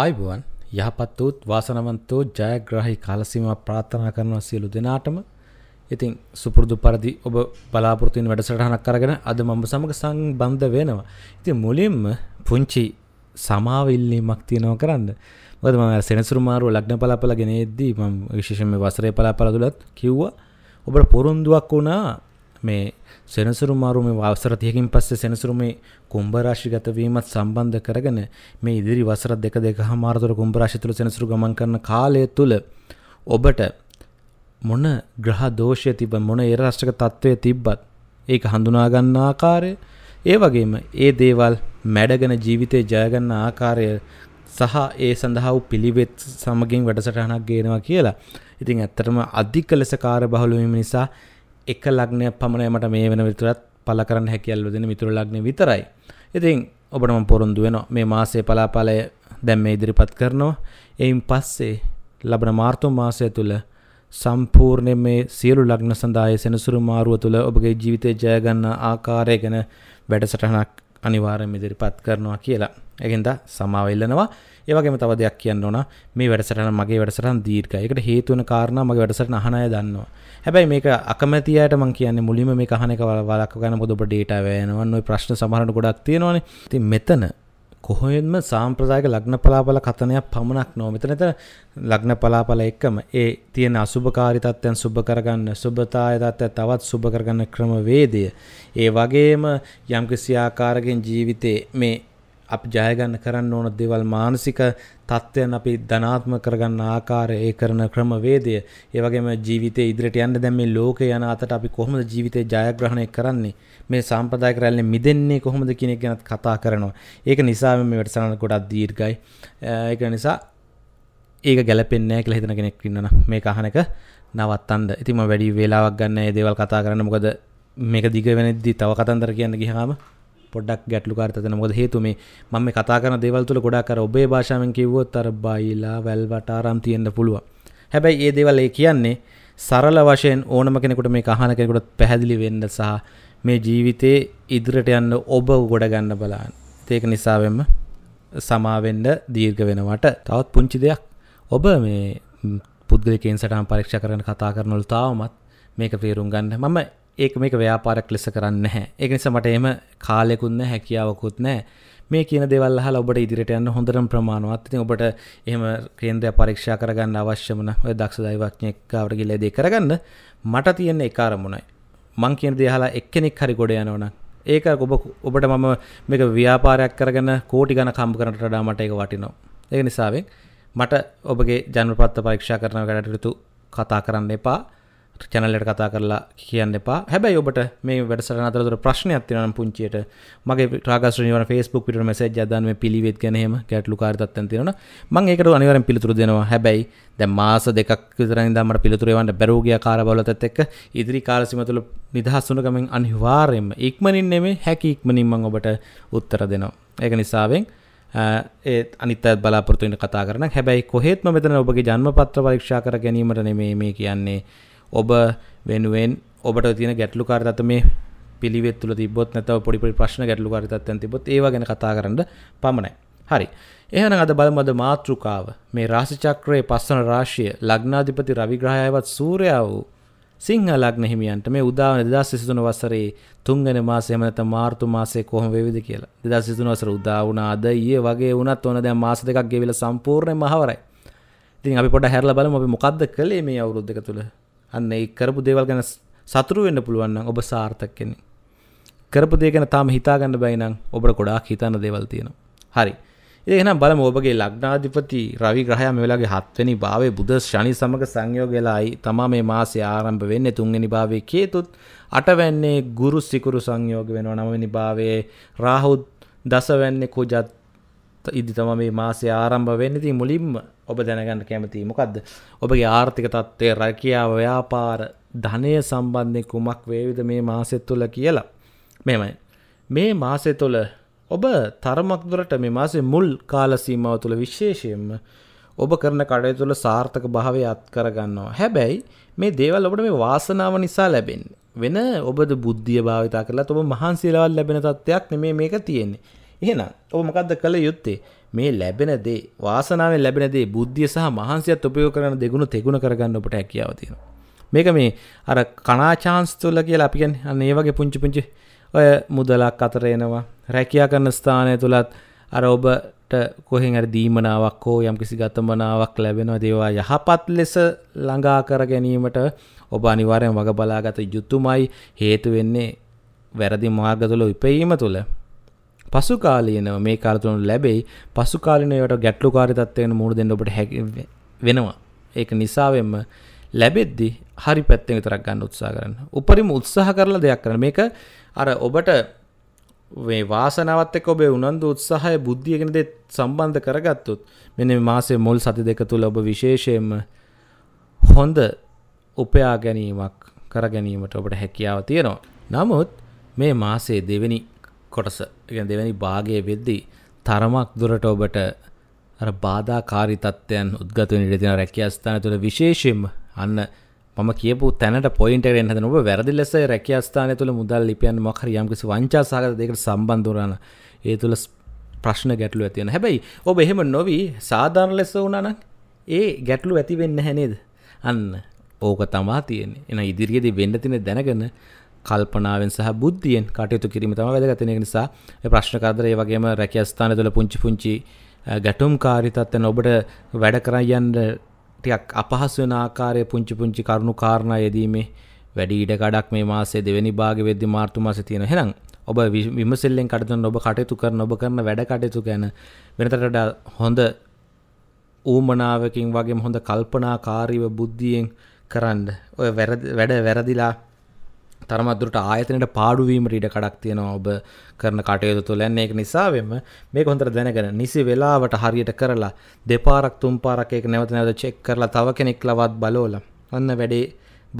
ආයිබුවන් යහපත් වූත් වාසනවන්තෝ ජයග්‍රාහි කාලසීමා ප්‍රාර්ථනා කරනවා සියලු දෙනාටම. ඉතින් සුපුරුදු පරිදි ඔබ බලාපොරොත්තු වෙන වැඩසටහනක් අරගෙන අද මම සමග සම්බන්ධ වෙනවා. ඉතින් මුලින්ම පුංචි සමාව ඉල්ලීමක් තියෙනවා කරන්න. මොකද මම සෙනසුරු මාරුව ලග්න පලාපල ගෙනෙද්දී මම විශේෂයෙන්ම වසරේ පලාපල තුලත් කිව්වා ඔබට පොරොන්දුවක් වුණා මේ සෙනසුරු මාරු මේ අවසර 30කින් පස්සේ සෙනසුරු මේ කුම්භ රාශිගත වීමත් සම්බන්ධ කරගෙන මේ ඉදිරි වසර දෙක දෙකමාර තුළ කුම්භ රාශිය තුළ සෙනසුරු ගමන් කරන කාලය තුළ ඔබට මොන ග්‍රහ දෝෂය තිබ මොන ඒ රාෂ්ටක තත්ත්වය තිබ්බත් ඒක හඳුනාගන්න ආකාරය ඒ වගේම ඒ දේවල් මැඩගෙන ජීවිතය ජයගන්න ආකාරය සහ ඒ සඳහා වූ පිළිවෙත් සමගින් වැඩසටහනක් ගේනවා කියලා. ඉතින් ඇත්තටම අධික ලෙස කාර්ය බහුල වීම නිසා එක ලග්නයක් පමණයමට මේ වෙන විතරත් පල කරන්න හැකියල්ල දෙන මිතුර ලග්න විතරයි. ඉතින් ඔබටම පොරුන්දු වෙන මේ මාසේ පලාපාලය දැම් මේ ඉදිරිපත් කරනවා. එයින් පස්සේ ලබන මාර්තු මාසය තුළ සම්පූර්ණය මේ සියලු ලග්න සඳහය සෙනසුරු මාරුව තුළ ඔබගේ ජීවිතය ජයගන්න ආකාරය ගැන වැඩසටහනක් අනිවාරෙන් ඉදිරිපත් කරනවා කියලා. එගෙන්ද සමාවෙල්ලනවා. ඒවගේම තව දෙයක් කියන්න ඕන මේ වැඩසටන මගේ වැඩසටන් දීර්ක එකට හේතුවන කාරණ මගේ වැඩසට අහනය දන්නවා හැබැයි මේක අකමැතියට මං කියන්න මුලිම මේ කහනකවල වලක් ගන්න බොදොබ ඩේටවයනවන් ඔයි ප්‍රශ්න සමහට ගොඩක් තියෙනවාන ති මෙතන කොහොෙන්ම සාම්ප්‍රදායක ලග්න පලාපල කතනයක් පමණක් නෝ මෙතන එතන ලග්න පලාපල එක්කම ඒ තියෙන අසුභකාරිතත්වයන් සුභ කරගන්න සුභතායතත්වය තවත් සුභ කරගන්න ක්‍රමවේදය ඒ වගේම යම්කිසි ආකාරකින් ජීවිතේ මේ අපි ජයගන්න කරන්න ඕන දේවල් මානසික තත්ත්වයන් අපි ධනාත්ම කරගන්න ආකාරය ඒ කරන ක්‍රමවේදය ඒ වගේම ජීවිතේ ඉදිරියට යන්න දැන් මේ ලෝකේ යන අතට අපි කොහොමද ජීවිතේ ජයග්‍රහණය කරන්නේ මේ සාම්ප්‍රදායික රැල්ලෙන් මිදෙන්නේ කොහොමද කියන එක ගැනත් කතා කරනවා ඒක නිසා මේ වැඩසටහන ගොඩක් දීර්ඝයි ඒක නිසා ඒක ගැලපෙන්නේ නැහැ කියලා හිතන කෙනෙක් ඉන්නවා මේ කහනක නවත්තන්න ඉතින් මම වැඩි වේලාවක් ගන්න මේ දේවල් කතා කරන්න මොකද මේක දිග වෙනදී තව කතන්දර කියන්න ගියාම පොඩක් ගැටලුකාරත වෙන මොකද හේතුව මේ මම මේ කතා කරන දේවල් තුල ගොඩාක් අර ඔබේ භාෂාවෙන් කිව්වොත් අර බයිලා වැල්වට ආරම් තියෙන්න පුළුවන්. හැබැයි මේ දේවල් ඒ කියන්නේ සරල වශයෙන් ඕනම කෙනෙකුට මේ අහන කෙනෙකුට පැහැදිලි වෙන්න සහ මේ ජීවිතේ ඉදිරියට යන්න ඔබ ගොඩ ගන්න බලන්න. ඒක නිසාවෙන්ම සමාවෙන්න දීර්ඝ වෙනවට තවත් පුංචි දෙයක් ඔබ මේ පුද්ගලිකෙන් සටහන් පරීක්ෂා කරන කතා කරනවලු තාමත් මේක තේරුම් ගන්න මම ඒක මේක ව්‍යාපාරක් ලෙස කරන්න නැහැ. ඒක නිසා මට එහෙම කාලයකුත් නැහැ, හැකියාවකුත් නැහැ. මේ කියන දේවල් අහලා ඔබට ඉදිරියට යන්න හොඳටම ප්‍රමාණවත්. ඉතින් ඔබට එහෙම කේන්ද්‍රය පරීක්ෂා කරගන්න අවශ්‍යම නම් ඔය දක්ෂ දෛවඥෙක් ගාවට ගිහලා දේ කරගන්න. මට තියෙන එක අරමුණයි. මං කියන දේ අහලා එක්කෙනෙක් හරි ගොඩ යනවා නම් ඒක ඔබ ඔබට මම මේක ව්‍යාපාරයක් කරගෙන කෝටි ගණන් කම්බ කරන්නට වඩා මට ඒක වටිනවා. ඒක නිසාවෙන් මට ඔබගේ ජන්ම පත්‍ර පරීක්ෂා කරන වැඩටයුතු කතා කරන්න එපා. චැනල්ලට කතා කරලා කියන්න එපා හැබැයි ඔබට මේ වැඩසට අතරතුර ප්‍රශ්නයක් තිනන පුංචියට මගේ ප්‍රාගශ්‍රනිවන ෆස්බුක් පිට මසජ අදන්ම පිළිවෙත් ගැනීම ගැටලු කාර්තත්තන් තියෙන මං ඒකට අනිවරෙන් පිළිතුර දෙනවා හැබැයි දැ මාස දෙකක් විතරන් දමට පිළිතුරවන්ට බැරෝගිය කාරබලතත් එක්ක ඉදිරි කාලසිමතුළ නිදහස්සුනකමින් අනිවාර්යෙන්ම ඉක්මනින් නෙමේ හැකි ඉක්මනින්මං ඔබට උත්තර දෙනවා ඒක නිසාවෙන් ඒත් අනිතත් බලාපොරතුවන්න කතා කරන හැබැයි කොහෙත්ම මෙතන ඔබගේ ජන්ම පත්‍ර පරීක්ෂා කර ගැනීමට නෙමේ මේ කියන්නේ ඔබ වෙනුවෙන් ඔබට තියෙන ගැටලුකාර තත්ත මේ පිළිවෙත් තුළ තිබොත් නැතව පොඩිපොඩි ප්‍රශ්න ගැටලුකාර තත්ත්වයන් තිබොත් ඒවා ගැන කතා කරන්න පමණයි. හරි. එහෙනම් අද බලමු අද මාතෘකාව. මේ රාශි චක්‍රයේ පස්වන රාශිය ලග්නාධිපති රවි ග්‍රහයවත් සූර්යයා වූ සිංහ ලග්න හිමියන්ට මේ උදාවන 2023 වසරේ තුන්වෙනි මාසය එහෙම නැත්නම් මාර්තු මාසයේ කොහොම වේවිද කියලා. 2023 වසර උදා වුණාද ඊයේ වගේ වුණත් ඕන දැන් මාස දෙකක් ගෙවිලා සම්පූර්ණයෙන්ම අහවරයි. ඉතින් අපි පොඩ්ඩක් හැරලා බලමු අපි මොකද්ද කළේ මේ අවුරුද්දක තුල. අන්න ඒ කරපු දේවල් ගැන සතුරු වෙන්න පුළුවන් නම් ඔබ සාර්ථක කෙනෙක්. කරපු දේ ගැන තාම හිතා ගන්න බැයි නම් ඔබට ගොඩාක් හිතන්න දේවල් තියෙනවා. හරි. ඉතින් එහෙනම් බලමු ඔබගේ ලග්නාධිපති රවි ග්‍රහයා මේ වෙලාවේ 7 වෙනි භාවයේ බුද ශනි සමග සංයෝගයලායි තමා මේ මාසේ ආරම්භ වෙන්නේ 3 වෙනි භාවයේ කේතුත් 8 වෙන්නේ ගුරු සිකුරු සංයෝග වෙනවා 9 වෙනි භාවයේ රාහු 10 වෙන්නේ කුජත් ඉදි තමා මේ මාසේ ආරම්භ වෙන්නේ. ඉතින් මුලින්ම ඔබ දැනගන්න කැමති මොකක්ද ඔබගේ ආර්ථික තත්ත්වය රැකියාව ව්‍යාපාර ධනය සම්බන්ධය කුමක් වේවිද මේ මාසෙත් තුළ කියලා මෙමයි මේ මාසය තුළ ඔබ තරමක් දුරට මේ මාසේ මුල් කාලසීමාව තුළ විශේෂයෙන්ම ඔබ කරන කඩය තුළ සාර්ථක භාවය අත් කරගන්නවා හැබැයි මේ දේවල් ඔබට මේ වාසනාව නිසා ලැබෙන් වෙන ඔබද බුද්ධිය භාවිතා කරලා ඔබ මහන්සිලවල් ලැබෙන තත්ත්වයක් නෙමේ මේක තියෙන්නේ එහෙනම් ඔබ මොකක්ද කළ යුත්තේ මේ ලැබෙන දේ වාසනාවෙන් ලැබෙන දේ බුද්ධිය සහ මහන්සියත් උපයෝග කරන දෙගුණ තෙගුණ කරගන්න ඔබට හැකියාව තියෙනවා. මේක මේ අර කනා චාන්ස් තුල කියලා අපි කියන්නේ අන්න ඒ වගේ පුංචි පුංචි ඔය මුදලක් අතර එනවා. රැකියා කරන ස්ථානය තුලත් අර ඔබට කොහෙන් හරි දීමනාවක් හෝ යම්කිසි ගතමනාවක් ලැබෙනවා දේවා යහපත් ලෙස ළඟා කර ගැනීමට ඔබ අනිවාර්යෙන් වග බලාගත යුතුමයි හේතු වෙන්නේ වැරදි මාර්ග තුල ඉපැයීම තුල පසු කාලීනව මේ කාලතුන ලැබෙයි පසු කාලිනයට ගැටලු කාරිතත්වයෙන් මුණ දෙන්න ඔබට හැකි වෙනවා ඒක නිසාවෙන්ම ලැබෙද්දි හරි පැත්තෙන් විතරක් ගන්න උත්සාහ කරන්න. උපරිම උත්සාහ කරලා දෙයක් කරන්න. මේක අර ඔබට මේ වාසනාවත් එක්ක ඔබේ උනන්දු උත්සාහය බුද්ධිය කියන දේ සම්බන්ධ කරගත්තොත් මෙන්න මේ මාසයේ මුල් සති දෙක තුල ඔබ විශේෂයෙන්ම හොඳ උපයා ගැනීමක් කර ගැනීමට ඔබට හැකියාව තියෙනවා. නමුත් මේ මාසයේ දෙවෙනි කොටස දෙවැනි භාගය වෙද්දි තරමක් දුරට ඔබට අර බාධාකාරි තත්ත්වයන් උද්ගතව නිරතින රැකිය අස්ථාන තුළ විශේෂයෙන් අන්න මම කියපු තැනට පොයින්ට එන්න ඔබ වැරදි ලෙස රැකිය අස්ථාන තුළ මුදල් ලිපියන් මකර යම්කිසි වංචාසාගත දෙකට සම්බන්ධරන ඒ තුළ ප්‍රශ්න ගැටලු ඇතියෙන හැබැයි ඔබ එහෙම නොවී සාධාරණ ලෙස වුණනක් ඒ ගැටලු ඇතිවෙන්න හැනේද අන්න ඕක තමා තියෙන එන ඉදිරියේදී වෙන්න තින දැනගෙන කල්පනාවෙන් සහ බුද්ධියෙන් කටයුතු කිරීම තම වැදගතන නිසා ප්‍රශ්න කරදර ඒ වගේම රැකියස්ථාන තුළ පුංචි පුංචි ගැටුම් කාරිතත්වන ඔබට වැඩ කරයන්න ටියක් අපහසුවන ආකාරය පුංචි පුංචි කරුණු කාරණා යෙදීමේ වැඩි ඉඩ කඩක් මේ මාසේ දෙවැනි භාග වෙද්දි මාර්තු මාසේ තියෙන එහෙනම් ඔබ විමසෙල්ලෙන් කටයුතු ඔබ කටයුතු කරන ඔබ කරන වැඩ කටයුතු ගැන වෙනතට වඩා හොඳ ඌමනාවකින් වගේම හොඳ කල්පනාකාරීව බුද්ධියෙන් කරන්න ඔය වැඩ වැරදිලා තරමදුරට ආයතනයට පාඩුවීම රීඩ කඩක් තියෙනවා ඔබ කරන කටයුතු තුළ ඒක නිසාවෙම මේක හොඳට දැනගෙන නිසි වෙලාවට හරියට කරලා දෙපාරක් තුන් පාරක් ඒක නැවත නැවත චෙක් කරලා තව කෙනෙක් ලවත් බලෝලා අන්න වැඩේ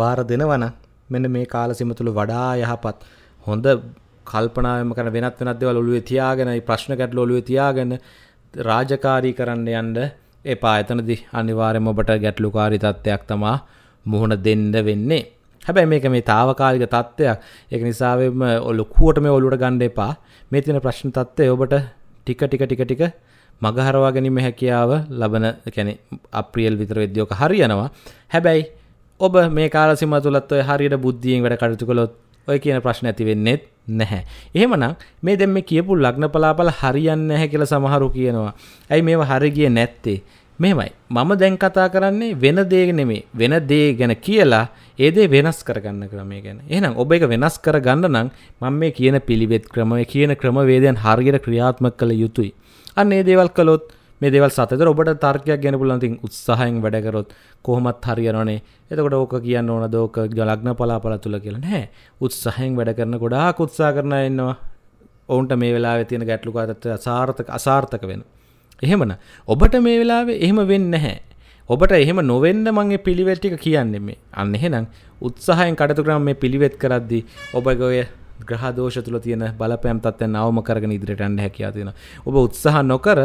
බාර දෙනවන මෙන්න මේ කාල සීම තුළ වඩා යහපත් හොඳ කල්පනාවෙම කරන වෙනත් වෙනත් දේවල් ඔළුවේ තියාගෙන ප්‍රශ්න ගැටලු ඔළුවේ තියාගෙන රාජකාරී කරන්න යන්න එපා එතනදී අනිවාර්යයෙන්ම ඔබට ගැටලුකාරී තත්ත්වයක් තමා මුහුණ දෙන්න වෙන්නේ හැබැයි මේක මේ තාවකාලික තත්ත්වයක් ඒක නිසාවෙම ඔලොකුවට මේ ඔලුට ගණ්ඩ එපා මේ තින ප්‍රශ්න තත්ත්වය ඔබට ටික ටික ටික ටික මගහරවා ගැනීම හැකියාව ලබන කැනෙ අප්‍රියල් විතර වෙද්‍යෝක හරියනවා හැබැයි ඔබ මේ කාලසිම තුළත් ඔය හරියට බුද්ධියෙන් වැඩ කටතු කළොත් ඔය කියන ප්‍රශ්න ඇති වෙන්නෙත් නැහැ. එහෙමනම් මේ දැන් මේ කියපු ලග්න පලාපල හරියන්නේ නැහැ කියලා සමහරු කියනවා. ඇයි මේව හරිය ගියේ නැත්තේ? මෙහෙමයි මම දැන් කතා කරන්නේ වෙන දේ නෙමේ වෙන දේ ගැන කියලා ඒ දේ වෙනස් කරගන්න ක්‍රමය ගැන. එහෙනම් ඔබ ඒක වෙනස් කරගන්න නම් මම මේ කියන පිළිවෙත් ක්‍රමය කියන ක්‍රමවේදයන් හරියට ක්‍රියාත්මක කළ යුතුයි. අන්න ඒ දේවල් කළොත් මේ දේවල් සතතර ඔබට තර්කයක් ගැන පුළුවන් තින් උත්සාහයෙන් වැඩ කරොත් කොහොමත් හරියනවනේ. එතකොට ඕක කියන්න ඕන දෝක ලග්න පලාපල තුල කියලා නෑ. උත්සාහයෙන් වැඩ කරන ගොඩාක් උත්සාහ කරන ඉන්නවා. ඔවුන්ට මේ වෙලාවේ තියෙන ගැටලු කාටත් අසාර්ථක අසාර්ථක වෙනවා. එහෙමන ඔබට මේ වෙලාවේ එහෙම වෙන්න නැහැ ඔබට එහෙම නොවෙන්න මගේ පිළිවෙත් ටික කියන්නේ මේ. අන්න එහෙනම් උත්සාහයෙන් කටයුතු කරන මේ පිළිවෙත් කරද්දී ඔබගේ ඔය ග්‍රහ දෝෂ තුල තියෙන බලපෑම් තත්ත්වයන් අවම කරගෙන ඉදිරියට යන්න හැකියාව තියෙනවා. ඔබ උත්සාහ නොකර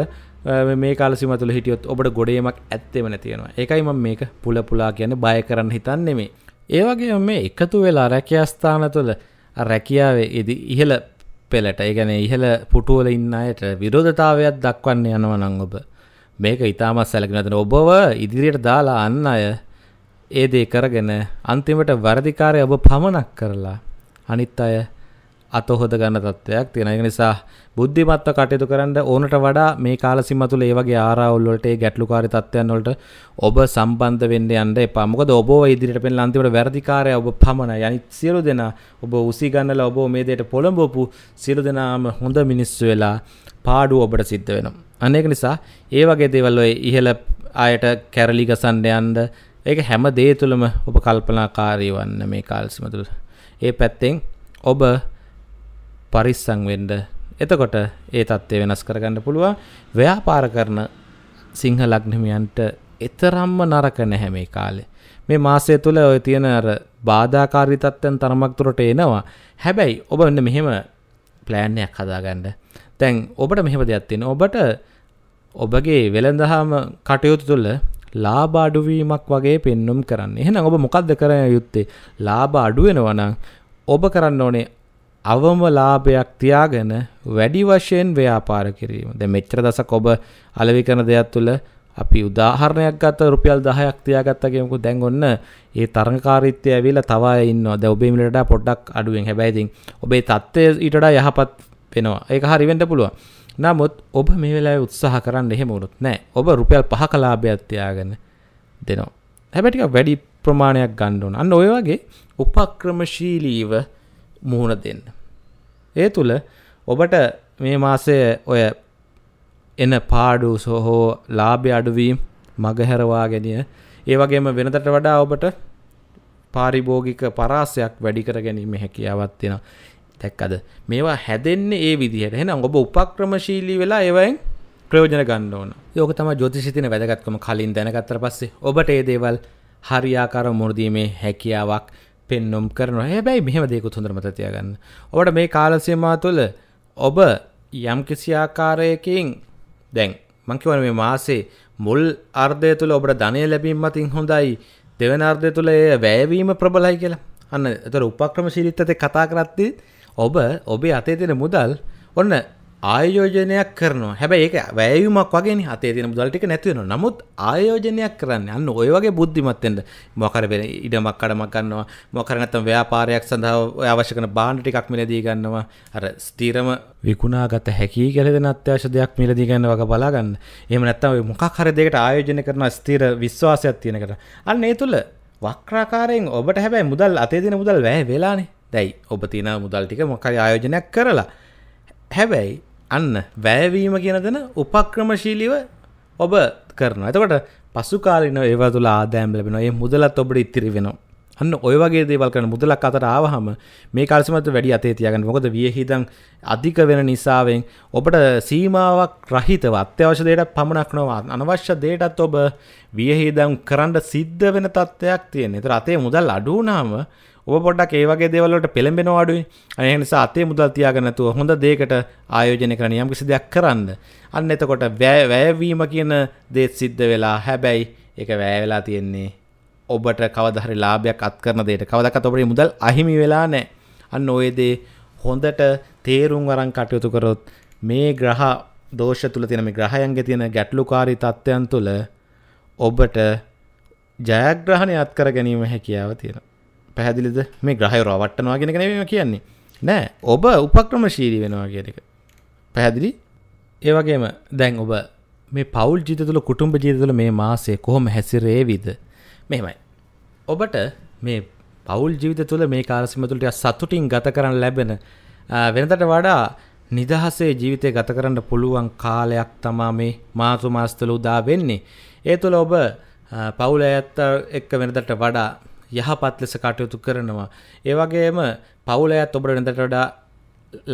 මේ කාල සීමාව තුළ හිටියොත් ඔබට ගොඩේමක් ඇත්තෙම නැති වෙනවා. ඒකයි මම මේක පුල පුලා කියන්නේ බය කරන්න හිතන්නේ මේ. ඒ වගේ මේ එකතු වෙලා රැකියා ස්ථාන තුළ රැකියාවේ ඉහළ පෙළට ඒගැන ඉහළ පුටුවල ඉන්න අයට විරෝධතාවයක් දක්වන්න යනවනං ඔබ මේක ඉතාමත් සැලකිනතන ඔබව ඉදිරියට දාලා අන්න අය ඒදේ කරගෙන අන්තිමට වරදිකාරය ඔබ පමණක් කරලා අනිත් අය අතොහොද ගන්න තත්ත්වයක් තියෙන එක නිසා බුද්ධිමත්ව කටයුතු කරන්න ඕනට වඩා මේ කාලසිම තුළ ඒ වගේ ආරාවුල් වලට ඒ ගැටලුකාරී තත්ත්වයන් වලට ඔබ සම්බන්ධ වෙන්න යන්න එපා. මොකද ඔබව ඉදිරියට පෙනෙන අන්තිමට වැරදිකාරයා ඔබ පමණයි. අනිත් සියලු දෙනා ඔබ උසි ගන්නලා ඔබ මේ දෙයට පොළඹවපු සියලු දෙනාම හොඳ මිනිස්සු වෙලා පාඩුව ඔබට සිද්ධ වෙනවා. අනේක නිසා ඒ වගේ දේවල් ඔය ඉහළ ආයට කැරලි ගසන්න යන්න ඒක හැම දේ තුළම ඔබ කල්පනාකාරී වන්න මේ කාලසිම තුළ. ඒ පැත්තෙන් ඔබ පරිස්සං වෙන්ඩ එතකොට ඒ තත්ත්වය වෙනස් කරගන්න පුළුවන් ව්‍යාපාර කරන සිංහ ලග්නමියන්ට එතරම්ම නරක නැහැ මේ කාලේ මේ මාසය තුළ ඔය තියෙන අර බාධාකාරී තත්ත්වයන් තරමක් දුරට එනවා. හැබැයි ඔබ මෙන්න මෙහෙම ප්ලෑන් එකක් හදාගන්න. දැන් ඔබට මෙහෙම දෙයක් තියෙනවා. ඔබට ඔබගේ වෙළඳහාම කටයුතු තුළ ලාභ අඩුවීමක් වගේ පෙන්눔 කරන්න. එහෙනම් ඔබ මොකද්ද කරන්න යුත්තේ? ලාභ අඩු වෙනවා නම් ඔබ කරන්න ඕනේ අවම ලාභයක් තියාගෙන වැඩි වශයෙන් ව්‍යාපාර කිරීම. දැන් මෙච්චර දසක ඔබ අලෙවි කරන දෙයක් තුළ අපි උදාහරණයක් ගත්ත රුපියල් 10ක් තියාගත්තා කියමුකෝ. දැන් ඔන්න ඒ තරඟකාරීත්වය ඇවිල්ලා තව අය ඉන්නවා. දැන් ඔබේ මිලට වඩා පොඩ්ඩක් අඩුවෙන්. හැබැයි ඉතින් ඔබේ தත්ත්වය ඊට වඩා යහපත් වෙනවා. ඒක හරි වෙන්න පුළුවන්. නමුත් ඔබ මේ වෙලාවේ උත්සාහ කරන්න එහෙම වුණොත් නෑ. ඔබ රුපියල් 5ක ලාභයක් තියාගෙන දෙනවා. හැබැයි ටිකක් වැඩි ප්‍රමාණයක් ගන්න ඕන. අන්න ඔය වගේ උපක්‍රමශීලීව මුහුණ දෙන්න. ඒ තුළ ඔබට මේ මාසය ඔය එන පාඩු සොහෝ ලාභය අඩුවීම් මගහැරවා ගැනිය ඒ වගේම වෙනතට වඩා ඔබට පාරිභෝගික පරාසයක් වැඩිකර ගැනීම හැකියාවත් තියෙන තැක්කද මේවා හැදෙන්නේ ඒ විදිහට එහෙනම් ඔබ උපක්‍රමශීලී වෙලා ඒවෙන් ප්‍රයෝජන ගන්න ඕන. යෝක තමයි ජ්‍යොතිෂයේ තියෙන වැදගත්කම කලින් දැනගත්තට පස්සේ ඔබට මේ දේවල් හරියාකාරව මුරදීමේ හැකියාවක් පෙන්නුම් කරන හැබැයි මෙහම දෙකුත් හොඳ මතතියගන්න ඔට මේ කාලසයමා තුළ ඔබ යම් කිසි ආකාරයකින් දැන් මංකිවන මේ මාසේ මුල් අර්ධය තුළ ඔබට ධනය ලැබීම මතින් හොඳයි දෙවන අර්ධය තුළ එය වැෑවීම ප්‍රබලයි කියලා අන්න එතර උපක්‍රම ශීලිත්තත කතා කරත්ති ඔබ ඔබේ අතේ තියෙන මුදල් ඔන්න ආයෝජනයක් කරනවා හැබැ ඒක වැෑයුමක් වගේ හතේ තින දලටික නැතිවෙන නමුත් ආයෝජනයක් කරන්න අන්න ඔය වගේ බුද්ධිමත්තෙන්ට මොකරබෙන ඉඩමක් කඩමක් ගන්නවා මොකරනත්තම් ව්‍යාපාරයක් සඳහා අවශ්‍ය කන බාණ්ඩ ටිකක් මිලදී ගන්නවා අර ස්තීරම විකුණා ගත හැකි කෙලෙන අත්‍යවශ දෙයක් මිලදී ගන්න වගේ බලාගන්න එම නැත්තම මොකක් හර දෙකට ආයෝජන කරන ස්තීර විශ්වාසයක් තියෙනකට අන්න ඒ තුළ වක්්‍රාකාරයෙන් ඔබට හැබැයි මුදල් අතේදින මුදල් වැෑ වෙලානේ දැයි ඔබ තින මුදල් ටික මොකරි ආයෝජනයක් කරලා හැබැයි අන්න වැෑවීම කියන දෙන උපක්‍රමශීලිව ඔබ කරන ඇතකට පසු කාලන ඒව තුළ ආදෑම් ලැබෙන ඒ මුදලත් ඔබට ඉතිරි වෙනවා අන්න ඔයවගේ දේවල් කරන මුදලක් අතර ආවහම මේ කාල්සිමත වැඩි අතේ තියගන්න මොකද වියහිදන් අධික වෙන නිසාවෙන් ඔබට සීමාවක් රහිතව අත්‍යවශ්‍ය දේට පමණක් නොවා අනවශ්‍ය දේටත් ඔබ වියහිදම් කරන්න සිද්ධ වෙන තත්ත්වයක් තියෙන එතර අතේ මුදල් අඩුනාම ඔබ පොඩ්ඩක් ඒ වගේ දේවල් වලට පෙළඹෙනවා අඩුයි. අනේ නිසා අතේ මුදල් තියාගෙන නැතුව හොඳ දෙයකට ආයෝජනය කරන යම් කිසි දෙයක් කරන්න. අන්න එතකොට වැයවීම කියන දේත් සිද්ධ වෙලා හැබැයි ඒක වැය වෙලා තියෙන්නේ ඔබට කවදාහරි ලාභයක් අත් කරන දෙයට. කවදාකවත් ඔබේ මුදල් අහිමි වෙලා නැහැ. අන්න ওই දේ හොඳට තේරුම් අරන් කටයුතු කරොත් මේ ග්‍රහ දෝෂ තුල තියෙන මේ ග්‍රහයන්ගේ තියෙන ගැටලුකාරී තත්ත්වයන් තුල ඔබට ජයග්‍රහණය අත්කර ගැනීම හැකියාව තියෙනවා. පැහැදිලිද මේ ග්‍රහය රවට්ටනවාගෙනක නම කියන්නේ නෑ ඔබ උපක්‍රම ශීරී වෙනවා කියනක පැහැදිලි ඒවගේම දැන් ඔබ මේ පවල් ජීතතුළ කුටුම්ඹ ජීතතුළ මේ මාසේ කොහොම හැසිරේවිද මෙමයි ඔබට මේ පවල් ජීවිත තුළ මේ කාරසිමතුළට සතුටින් ගත කරන්න ලැබෙන වෙනතට වඩා නිදහසේ ජීවිතය ගත කරන්න පුළුවන් කාලයක් තමා මේ මාසු මාස්තල උදා වෙන්නේ ඒ තුළ ඔබ පවුල ඇත්ත එක්ක වෙනදට වඩා යහපත් ලෙස කටයුතු කරනවා. ඒවගේම පවුලයත් ඔබට නිදට වඩා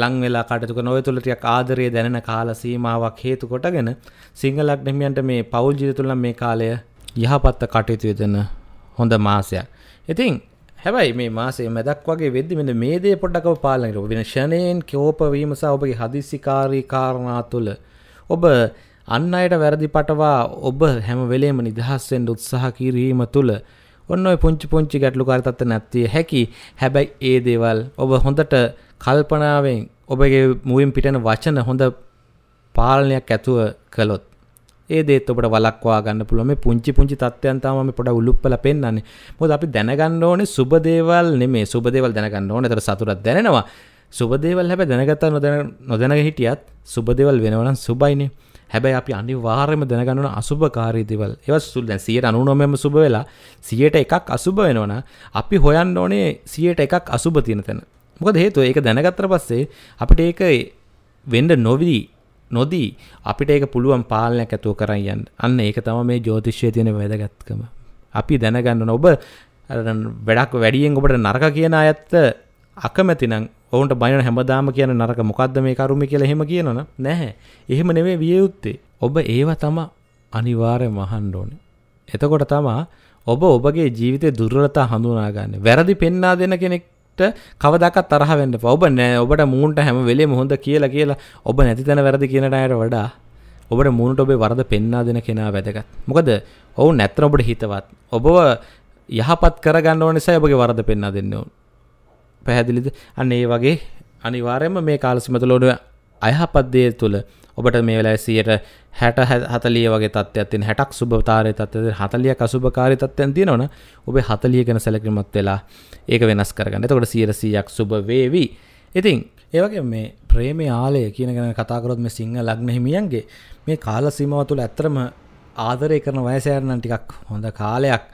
ලංවෙලා කටතුක නොය තුළටයක් ආදරය දැනෙන කාල සීමාවක් හේතු කොටගෙන සිංහලක් නෙමියන්ට මේ පවුල් ජිතතුළ මේ කාලය යහපත්ත කටයුතු යදන හොඳ මාසයක්. ඉතින් හැබයි මේ මාසේ මැදක් වගේ වෙදදිමෙන මේදේ පොඩ්ඩකව පාලනට වෙන ෂණයෙන් කෝපවීමසා ඔබගේ හදිසිකාරී කාරණා තුළ ඔබ අන්න අයට වැරදි පටවා ඔබ හැම වෙලේම නිදහස්සෙන්ට උත්සාහ කිරීම තුළ ඔන්න පුංචි පුංචි ගැටලු කාරතත්ත නැත්තිය හැකි හැබැයි ඒ දේවල් ඔබ හොඳට කල්පනාවෙන් ඔබගේ මුවින් පිටන වචන හොඳ පාලනයක් ඇතුව කළොත් ඒ දේත් ඔබට වලක්වා ගන්න පුළුවන් මේ පුංචි පුංචි තත්ත්වයන් තමයි මම පොඩ උලුප්පලා පෙන්වන්නේ. මොකද අපි දැනගන්න ඕනේ සුබ දේවල් නෙමෙයි සුබ දේවල් දැනගන්න ඕනේ. ඒතර සතුටක් දැනෙනවා. සුබ දේවල් හැබැයි දැනගත්තා නොදැන නොදැනගෙන හිටියත් සුබ දේවල් වෙනවා නම් සුබයිනේ. හැබැයි අපි අනිවාර්යම දැනගන්න අසුභකාරී දේවල්. ඒවා සුළු දැන් 99%ම සුබ වෙලා 100ට එකක් අසුබ වෙනවනම් අපි හොයන්න ඕනේ 100ට එකක් අසුබ තියෙන තැන. මොකද හේතුව ඒක දැනගත්තට පස්සේ අපිට ඒක වෙන්න නොවි නොදී අපිට ඒක පුළුවන් පාලනයක් ඇතුව කරන් යන්න. අන්න ඒක තමයි මේ ජ්‍යොතිෂයේ තියෙන වැදගත්කම. අපි දැනගන්න ඔබ වැඩක් වැඩියෙන් ඔබට නරක කියන අයත් අකමැතිනම් ඔවුන්ට බයන හැමදාම කියන නරක මොකක්ද මේ කරුමි කියලා එහෙම කියනවන නැහැ. එහෙම නෙමෙයි විය යුත්තේ. ඔබ ඒව තම අනිවාර්යයෙන්ම අහන්න ඕනේ. එතකොට තමා ඔබ ඔබගේ ජීවිතේ දුර්වලතා හඳුනා ගන්න. වැරදි පෙන්වා දෙන කෙනෙක්ට කවදාකවත් තරහ වෙන්න එපා. ඔබ නෑ ඔබට මූණට හැම වෙලෙම හොඳ කියලා කියලා ඔබ නැති තැන වැරදි කියන ණයට වඩා ඔබට මූණට ඔබේ වරද පෙන්වා දෙන කෙනා වැදගත්. මොකද ඔවුන් නැත්නම් ඔබට හිතවත්. ඔබව යහපත් කරගන්න ඕන නිසා ඔබගේ වරද පෙන්වා දෙන්න ඕනේ. පැහැදිලිද අන්න ඒ වගේ අනිවාරයම මේ කාලසිමතුලෝඩ අයහපත්දේ තුළ ඔබට මේ වෙලා සියයට හැට හතලිය වගේ තත්ත්යත්තින් හැටක් සුභතාරය තත්වද හතලිය අසුභකාරි තත්වයන් තියෙනවන ඔබේ හතලිය ගැන සැලකිමත් වෙලා ඒක වෙනස් කරගන්න තකොට සීරසීයක් සුභ වේවී ඉතින් ඒවගේ මේ ප්‍රේමේ ආලය කියන ගැන කතාකරොත් මේ සිංහ ලග්න හිමියන්ගේ මේ කාල සීමාව තුළ ඇත්තරම ආදරය කරන වයසෑරණන් ටිකක් හොඳ කාලයක්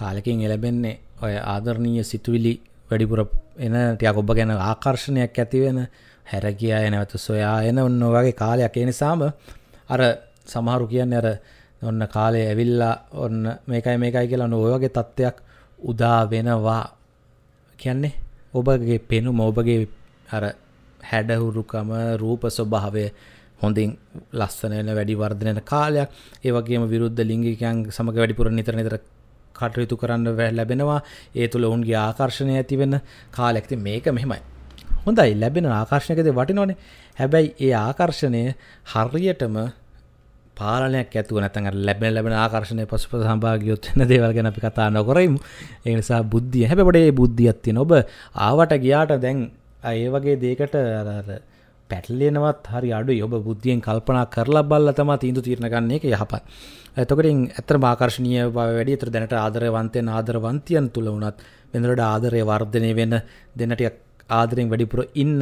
කාලකින් එලබෙන්නේ ඔය ආදරණීය සිතුවිලි වැඩිපුර එන ටියකොබ්බ ගැන ආකර්ශණයක් ඇතිවෙන හැර කියා එනවතු සොයා එන ඔන්න වගේ කාලයක් ඒ නිසාම අර සමහරු කියන්න අර ඔන්න කාලය ඇවිල්ලා ඔන්න මේකයි මේකයි කියලා නොවගේ තත්ත්වයක් උදා වෙනවා කියන්නේ ඔබගේ පෙනුම ඔබගේ අර හැඩහුරුකම රූප ස්වභාවය හොඳින් ලස්සන වෙන වැඩි වර්ධනයන කාලයක් ඒ වගේම විරුද්ධ ලිංගිකයන් සමග වැඩිපුර නිතර නිතර කටයුතු කරන්න ලැබෙනවා ඒ තුළ ඔවුන්ගේ ආකර්ශණය ඇතිවෙන්න කාලෙක්ති මේක මෙහෙමයි හොඳයි ලැබෙන ආකර්ශණයකද වටිනෝනේ හැබැයි ඒ ආකර්ශණය හර්රියටම පාලනයක් ඇතුව නැතන් ලැබෙන ලැබෙන ආකර්ශණය පසුප සම්භාගයොත් වෙන දේවල් ගැන අපි කතා නොකරයිමු ඒ නිසා බුද්ධිය හැබැයි බඩේ බුද්ධියක් තියෙන ඔබ ආවට ගියාට දැන් ඒ වගේ දේකට පැටලෙනවත් හරි අඩු ඔබ බුද්ධියෙන් කල්පනා කරලා බල්ල තම තීන්දු තීරණගන්නේ එක යහපත් ඇතකටින් ඇතර භාකර්ශණය බව වැඩි තර දැනට ආදරවන්තයෙන් ආදරවන්තයන් තුළ වනත් වෙනලට ආදරය වර්ධනය වෙන දෙන්නටයක් ආදරෙන් වැඩිපුර ඉන්න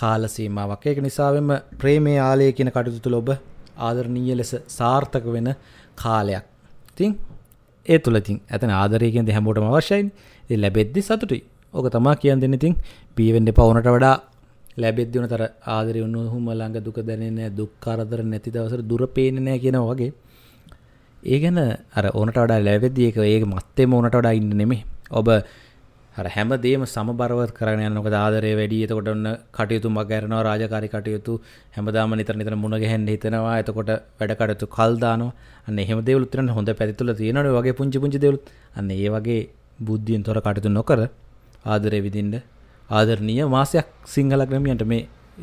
කාලසීමාවක් ඒක නිසාවෙම ප්‍රේමේ ආලය කියන කටයුතු තුළ ඔබ ආදරණීය ලෙස සාර්ථක වෙන කාලයක්. ඉතින් ඒ තුළ ඉතින් ඇතන ආදරය කියන දේ හැමෝටම අවශ්‍යයි. ඉතින් ලැබෙද්දි සතුටුයි. ඕක තමයි කියන්නේ ඉතින් බිය වෙන්න එපා වුණට වඩා ලැබෙද්දිවන තර ආදරය උන්නුහුම ළඟ දුක දැනෙන්නේ දුක්කාරදර නැති දවසර දුර පේනනෑ කියෙන වගේ ඒ ගැන අර ඕනට වඩා ලැබෙදියක ඒ මත්තේම ඕනට වඩා ඉන්න නෙමේ ඔබ හැම දේම සමබරව කරන යනක ආදරය වැඩි එතකොට ඔන්න කටයුතු මගැරනවා රාජකාරි කටයුතු හැමදාම නිතර නිතර මුණගැහැන් හිතෙනවා එතකොට වැඩකටයුතු කල්දානවා අන්න එහෙම දෙවලුත්තරන හොඳ පැතිතුල තියෙනට වගේ පුංචි පුංචි දෙවලුත් අන්න ඒ වගේ බුද්ධියෙන් තොර කටයුතු නොකර ආදරය විදින්ට ආදරණීය මාසයක් සිංහල ග්‍රමියන්ට මේ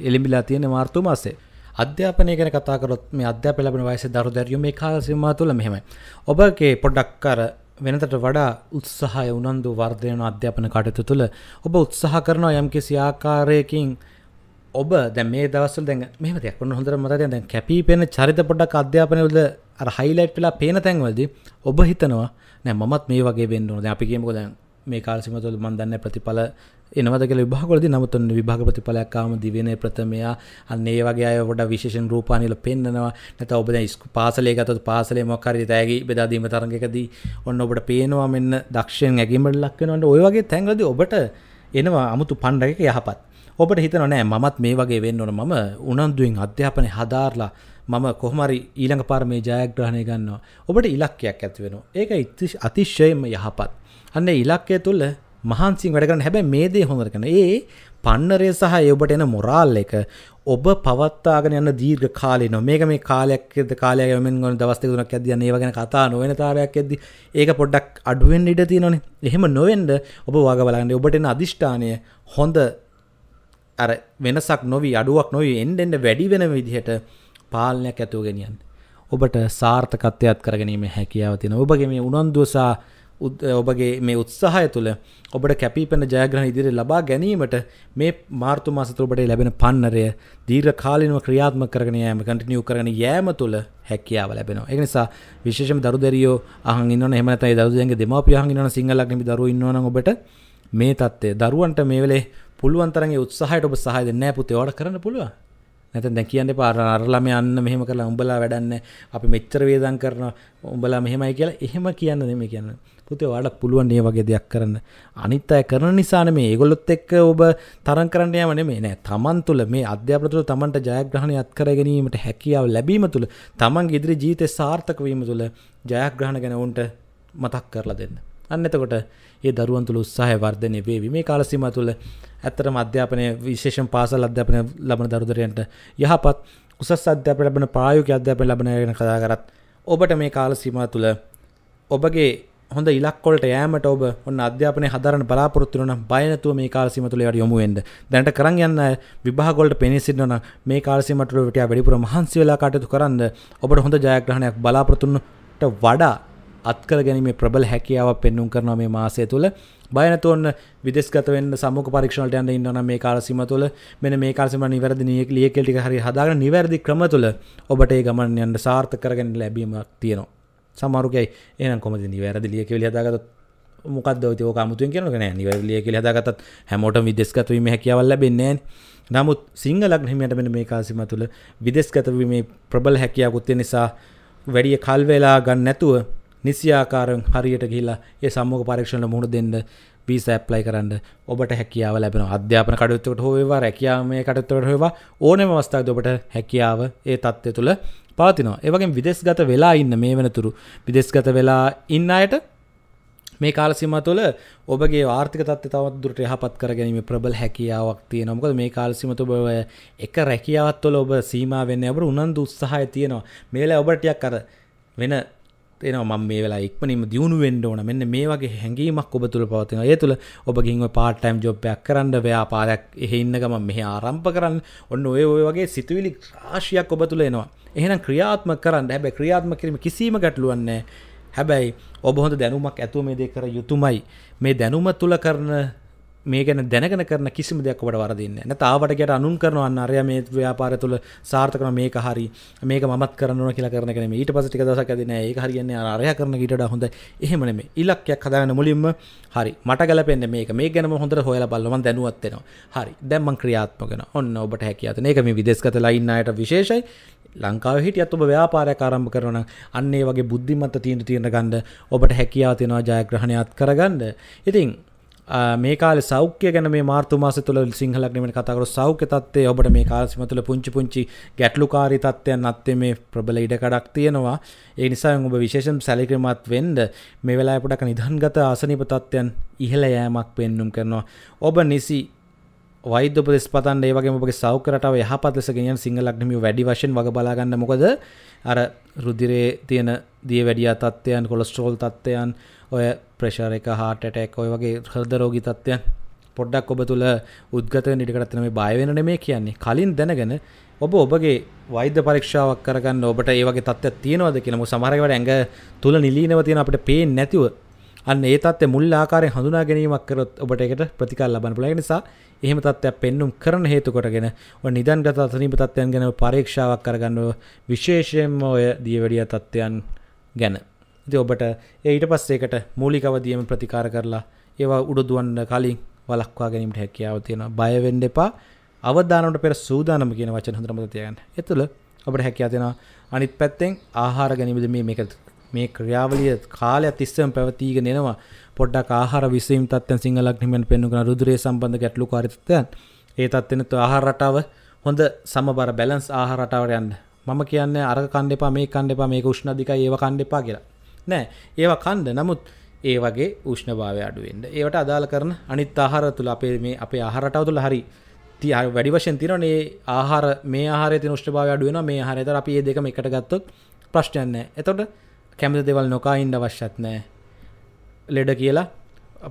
එලිබිලා තියෙන මාර්තු මාසේ අධ්‍යාපනය ගැන කතාකරොත් මේ අධ්‍යාපන ලැබෙන වයසේ දරු දැරියෝ මේ කාල සීමාව තුළ මෙහෙමයි. ඔබගේ පොඩ්ඩක් අර වෙනතට වඩා උත්සාහය උනන්දු වර්ධනය වෙන අධ්‍යාපන කටයුතු තුළ ඔබ උත්සාහ කරනවා යම්කිසි ආකාරයකින් ඔබ දැන් මේ දවස්වල දැන් මෙහෙම දෙයක් ඔන්න හොඳට මතක දැන් කැපිපෙන චරිත පොඩ්ඩක් අධ්‍යාපනය වල අර හයිලයිට් වෙලා පේන තැන්වලදී ඔබ හිතනවා නෑ මමත් මේ වගේ වෙන්න ඕන. දැන් අපි කියමුකෝ දැන් මේ කාල්සිමතුල මන්දන්න ප්‍රතිඵල එනවදක විභාගොලද නමුතුන් විභාග ප්‍රතිඵලයක්කාම දිවෙන ප්‍රථමයා අන්නේ වගේ අය ොඩ විශේෂෙන් රූපානිල පෙන්න්නනවා නැත ඔබද ස්ක පාසලේ ගතත් පාසලේ මොක්කරි තෑගේ බෙදාදීම තරගකදී ඔන්න ඔබට පේනවා මෙන්න දක්ෂයෙන් ඇගීමට ලක්වෙනවට ඔයගේ තැන්ගලද ඔබට එනවා අමුතු පණ්ඩක යහපත් ඔබට හිතන නෑ මත් මේ වගේ වෙන්න ඕන මම උනන්දුවෙන් අධ්‍යාපනය හදාරලා මම කොහමරි ඊළඟ පාර මේ ජයග්‍රහණය ගන්නවා ඔබට ඉලක්කයක් ඇතිවෙන ඒක ඉතිශ අතිශයම යහපත් අන්න ඉලක්කය තුළ මහන්සින් වැඩගන්න හැබැ මේ දේ හොඳරකන ඒ පන්නරය සහ එඔබට එන මොරාල් එක ඔබ පවත්තාගෙන යන්න දීර්ග කාලය නො මේක මේ කාලයක් ද කාලයමෙන් ගොන දවස්ත දුනක් ඇද ඒවගෙන කතා නොවෙන තාරයක් ඇද ඒක පොඩ්ඩක් අඩුවෙන් ඉඩ තියනොන එහෙම නොවෙන්ඩ ඔබ වගබලන්න ඔබට එන අධිෂ්ඨානය හොඳ අර වෙනසක් නොවී අඩුවක් නොවී එන්ඩෙන්ඩ වැඩි වෙන විදිහට පාලනයක් ඇතුව ගෙනියන් ඔබට සාර්ථකත්වයක් කරගනීම හැකියාවතින ඔබගේ මේ උනන්දුවසා ඔබගේ මේ උත්සාහය තුළ ඔබට කැපිපෙන ජයග්‍රහණ ඉදිරි ලබා ගැනීමට මේ මාර්තු මාසතුළ ඔබට ලැබෙන පන්නරය දීර්ඝ කාලිනව ක්‍රියාත්ම කරගෙන යෑම කටිනියු කරන යෑම තුළ හැකියාව ලැබෙනවා ඒ නිසා විශේෂම දරුදරියෝ අහන් ඉන්නවනේ එහෙම නැත්නම් ඒ දරුදරියන්ගේ දෙමාපියෝ අහන් ඉන්නවනේ සිංහලක් නෙමෙයි දරුවෝ ඉන්නවනම් ඔබට මේ தත්ත්වය දරුවන්ට මේ වෙලේ පුළුවන් තරම් ඒ උත්සාහයට ඔබ සහාය දෙන්න නැහැ පුතේ ඔයාලට කරන්න පුළුවන් නැතන් දැ කියන්න පාර අරලම යන්න මෙහෙම කරලා උඹලා වැඩන්න අපි මෙච්චර වේදන් කරන උඹලා මෙහෙමයි කියලා එහෙම කියන්න දෙම කියන්න පුතේ වාඩක් පුළුවන් ඒ වගේ දෙයක් කරන්න අනිත් අය කරන නිසාන මේ ඒගොල්ලොත් එක්ක ඔබ තරන් කරන්න යමන මේ නෑ තමන් තුළ මේ අධ්‍යාපනතුළ තමන්ට ජයග්‍රහණ අත්කර ගැනීමට හැකියාව ලැබීම තුළ තමන් ඉදිරි ජීතය සාර්ථකවීම තුළ ජයග්‍රහණ ගැන උන්ට මතක් කරලා දෙන්න අන්න එතකොට ඒ දරුවන් තුළ උත්සාහය වර්ධනය වේවි මේ කාලසීම තුළ ඇත්තටම අධ්‍යාපනය විශේෂයෙන් පාසල් අධ්‍යාපනය ලබන දරුදරයන්ට යහපත් උසස් අධ්‍යාපන ලබන ප්‍රායෝගික අධ්‍යාපන ලබන ගැන කතා කරත් ඔබට මේ කාලසීම තුළ ඔබගේ හොඳ ඉලක්කොලට ෑමට ඔබ ඔන්න අධ්‍යාපනය හදරන බලාපොරත්තුවන බයනතුව මේ කාලසිමතුළ යට යොමුුවෙන්ද දැනට කරන්න යන්න විභාගොලට පෙනිසිටන මේ කාලසිමටලට වැඩිපුර මහන්සි වෙලා කටයුතු කරන්න ඔබට හොඳ ජයග්‍රහණයක් බලාපොරතුන්නට වඩා අත්කර ගැනීම ප්‍රබල හැකියාව පෙන්නුම් කරනවා මේ මාසය තුළ බයනතු ඔන්න විදෙස්ගත වෙන්න සමුක පරීක්ෂණට යන්න ඉන්නවා මේ කාලසීම තුළ මෙන්න මේ කාලසීම නිවැරදි ලියකෙල් ටික හරි හදාගෙන නිවැරදි ක්‍රම තුළ ඔබට ඒ ගමන් යන්න සාර්ථක කරගෙන ලැබීමක් තියෙනවා සමහරුකයි එහෙනම් කොහමද නිවැරදි ලියකෙල් හදාගත්තොත් මොකක්ද ඔය ඒක අමුතුවෙන් කියනවා නෑ නිවැරදි ලියකෙල් හදාගත්තත් හැමෝටම විදෙස්ගත වීමේ හැකියාවක් ලැබෙන්නේ නෑනේ නමුත් සිංහලක් හිමියට මෙන මේ කාසිම තුළ විදෙස්ගතවීමේ ප්‍රබල හැකියාවකුත් තියෙන නිසා වැඩිය කල් වෙලා ගන්න නැතුව නිසියාකාරෙන් හරියට ගිහිලා ඒ සම්මුඛ පරීක්ෂණවල මුහුණ දෙන්න වීසා ඇප්ලයි කරන්න ඔබට හැකියාව ලැබෙනවා අධ්‍යාපන කටයුත්තකට හෝ වේවා රැකියාමය කටයුත්තකට හෝ වේවා ඕනෑම අවස්ථාවකදී ඔබට හැකියාව ඒ தත්ත්වය තුළ පවතිනවා. ඒ වගේම විදේශගත වෙලා ඉන්න මේ වෙනතුරු විදේශගත වෙලා ඉන්න අයට මේ කාල සීම තුළ ඔබගේ ආර්ථික තත්ත්වය තවත් දුරට යහපත් කර ගැනීම ප්‍රබල හැකියාවක් තියෙනවා. මොකද මේ කාල සීම තුළ ඔබ එක රැකියාවක් තුළ ඔබ සීමා වෙන්නේ ඔබට උනන්දු උත්සාහය තියෙනවා. මේලා ඔබට ටිකක් අර වෙන තේනවා මම මේ වෙලා ඉක්මනින්ම දියුණු වෙන්න ඕන මෙන්න මේ වගේ හැඟීමක් ඔබ තුල පවතිනවා ඒ තුල ඔබගින් ඔය part time job එකක් කරන්න ව්‍යාපාරයක් එහෙ ඉන්න ගමන් මෙහෙ ආරම්භ කරන්න ඔන්න ඔය ඔය වගේ සිතුවිලි රාශියක් ඔබ තුල එනවා එහෙනම් ක්‍රියාත්මක කරන්න හැබැයි ක්‍රියාත්මක කිරීම කිසිම ගැටලුවක් නැහැ හැබැයි ඔබ හොඳ දැනුමක් ඇතුව මේ දේ කර යුතුමයි මේ දැනුම තුල කරන මේ ගැන දැනගෙන කරන කිසිම දෙයක් ඔබට වරදින්න නැහැ. තාවට ගැට අනුන් කරනවා අන්න අරයා මේ ව්‍යාපාරය තුළ සාර්ථක කරන මේක හරි මේක මමත් කරන්න ඕන කියලා කරන එක නෙමෙයි. ඊට පස්සේ ටික දවසක් ඇදී නෑ ඒක හරියන්නේ අර අරයා කරන ඊට වඩා හොඳයි. එහෙම නෙමෙයි. ඉලක්කයක් හදාගන්න මුලින්ම හරි මට ගැලපෙන්නේ මේක. මේක ගැන මම හොඳට හොයලා බලලා මම දැනුවත් වෙනවා. හරි. දැන් මම ක්‍රියාත්මක වෙනවා. ඔන්න ඔබට හැකියාව තියෙන. ඒක මේ විදේශගත ලයින් අයට විශේෂයි. ලංකාව හිටියත් ඔබ ව්‍යාපාරයක් ආරම්භ කරනවා නම් අන්න ඒ වගේ බුද්ධිමත්ත තීන්දුව తీරන ගන්න ඔබට හැකියාව තියෙනවා ජයග්‍රහණයත් කරගන්න. ඉතින් මේ කාල සෞඛ්‍ය ගැන මේ මාර්තුමාස තුළ සිංහලක් නෙමට කතාකරු සෞඛ්‍ය තත්වය ඔබට මේ කාලසිම තුළ පුංචි පුංචි ගැටලුකාරි තත්ත්වයන් අත්තේ මේ ප්‍රබල ඉඩකඩක් තියෙනවා ඒ නිසා ඔබ විශේෂම් සැලික්‍රමත් වෙන්ඩ මේ වෙලාපුටක නිධන්ගත ආසනිප තත්ත්වයන් ඉහළ යෑමක් පෙන්නුම් කරනවා ඔබ නිසි වෛද්‍ය ප්‍රතිස්පතන් ඒ වගේ ඔබගේ සෞඛ්‍යරටාව යහපත් ලෙස ගෙනියන සිංහලක්නමිය වැඩි වශයෙන් වග බලා ගන්න මොකද අර රුධිරේ තියෙන දියවැඩියා තත්ත්වයන් කොලෙස්ටරෝල් තත්ත්වයන් ඔය ප්‍රේශර එක හාට ටැක් ඔය වගේ හදරෝගි තත්ත්වයන් පොඩ්ඩක් ඔබ තුළ උද්ගත නිටකරත්න මේ බයවෙනන මේ කියන්නේ කලින් දැනගෙන ඔබ ඔබගේ වෛද්‍ය පරීක්ෂාවක් කරගන්න ඔබට ඒවගේ තත්ත්වයක් තියෙනවද කියලා මු සමහරකට ඇඟ තුල නිලීනව තියෙන අපිට පේන්නේ නැතිව අන්න ඒ තත්ත්වය මුල් ආකාරයෙන් හඳුනා ගැනීමක් කරොත් ඔබට ඒකට ප්‍රතිකාර ලබන්න පුළුවන්. ඒ නිසා එහෙම තත්ත්වයක් පෙන්눔 කරන හේතු කොටගෙන ඔය නිදන්ගත අසනීප තත්ත්වයන් ගැන පරීක්ෂාවක් කරගන්න විශේෂයෙන්ම ඔය දියවැඩිය තත්ත්වයන් ගැන ඉති ඔබට ඒට පස්සේකට මූලිකවදියම ප්‍රතිකාර කරලා ඒවා උඩුදුවන්න කලින් වලක්වා ගැනීමට හැකියාව තියෙන බයවෙන්ඩ එපා අවධානට පෙර සූදානම කියන වචන හඳරමත තියගන්න එතුළ ඔබට හැකයා තියෙන අනිත් පැත්තෙන් ආහාර ගැනීමද මේ මේක මේ ක්‍රියාවලිය කාලය තිස්සම පැවතීග නෙනවා පොඩ්ඩක් ආහාර විසීම් තත්යන් සිංහලක් නිමෙන් පෙන්නුගෙන රුදුරේ සම්බන්ධ ගැටලු කාරිතයන් ඒ තත්වෙනතු ආහාරටාව හොඳ සමබර බැලන්ස් ආහාරටාවට යන්න මම කියන්නේ අර කණ්ඩෙපා මේ කණ්ඩෙපා මේ උෂ්ණධික ඒව කණ්ඩෙපා කියලා නෑ ඒවා කණ්ඩ නමුත් ඒ වගේ ෂ්ණභාවය අඩුවෙන්ට ඒවට අදාළ කරන අනිත් ආහාර තුළ අපේ මේ අපේ ආහරටව තුළ හරි තිය වැඩි වශයෙන් තිරනේ ආහාර මේ ආහාර ති ෂ්භාව අඩුවෙන මේ හරතර අපි ඒ දෙකම එකට ගත්තොත් ප්‍රශ්ටයන්න එතොට කැමති දෙවල් නොකා ඉන්ඩ වශ්‍යත් නෑ ලෙඩ කියලා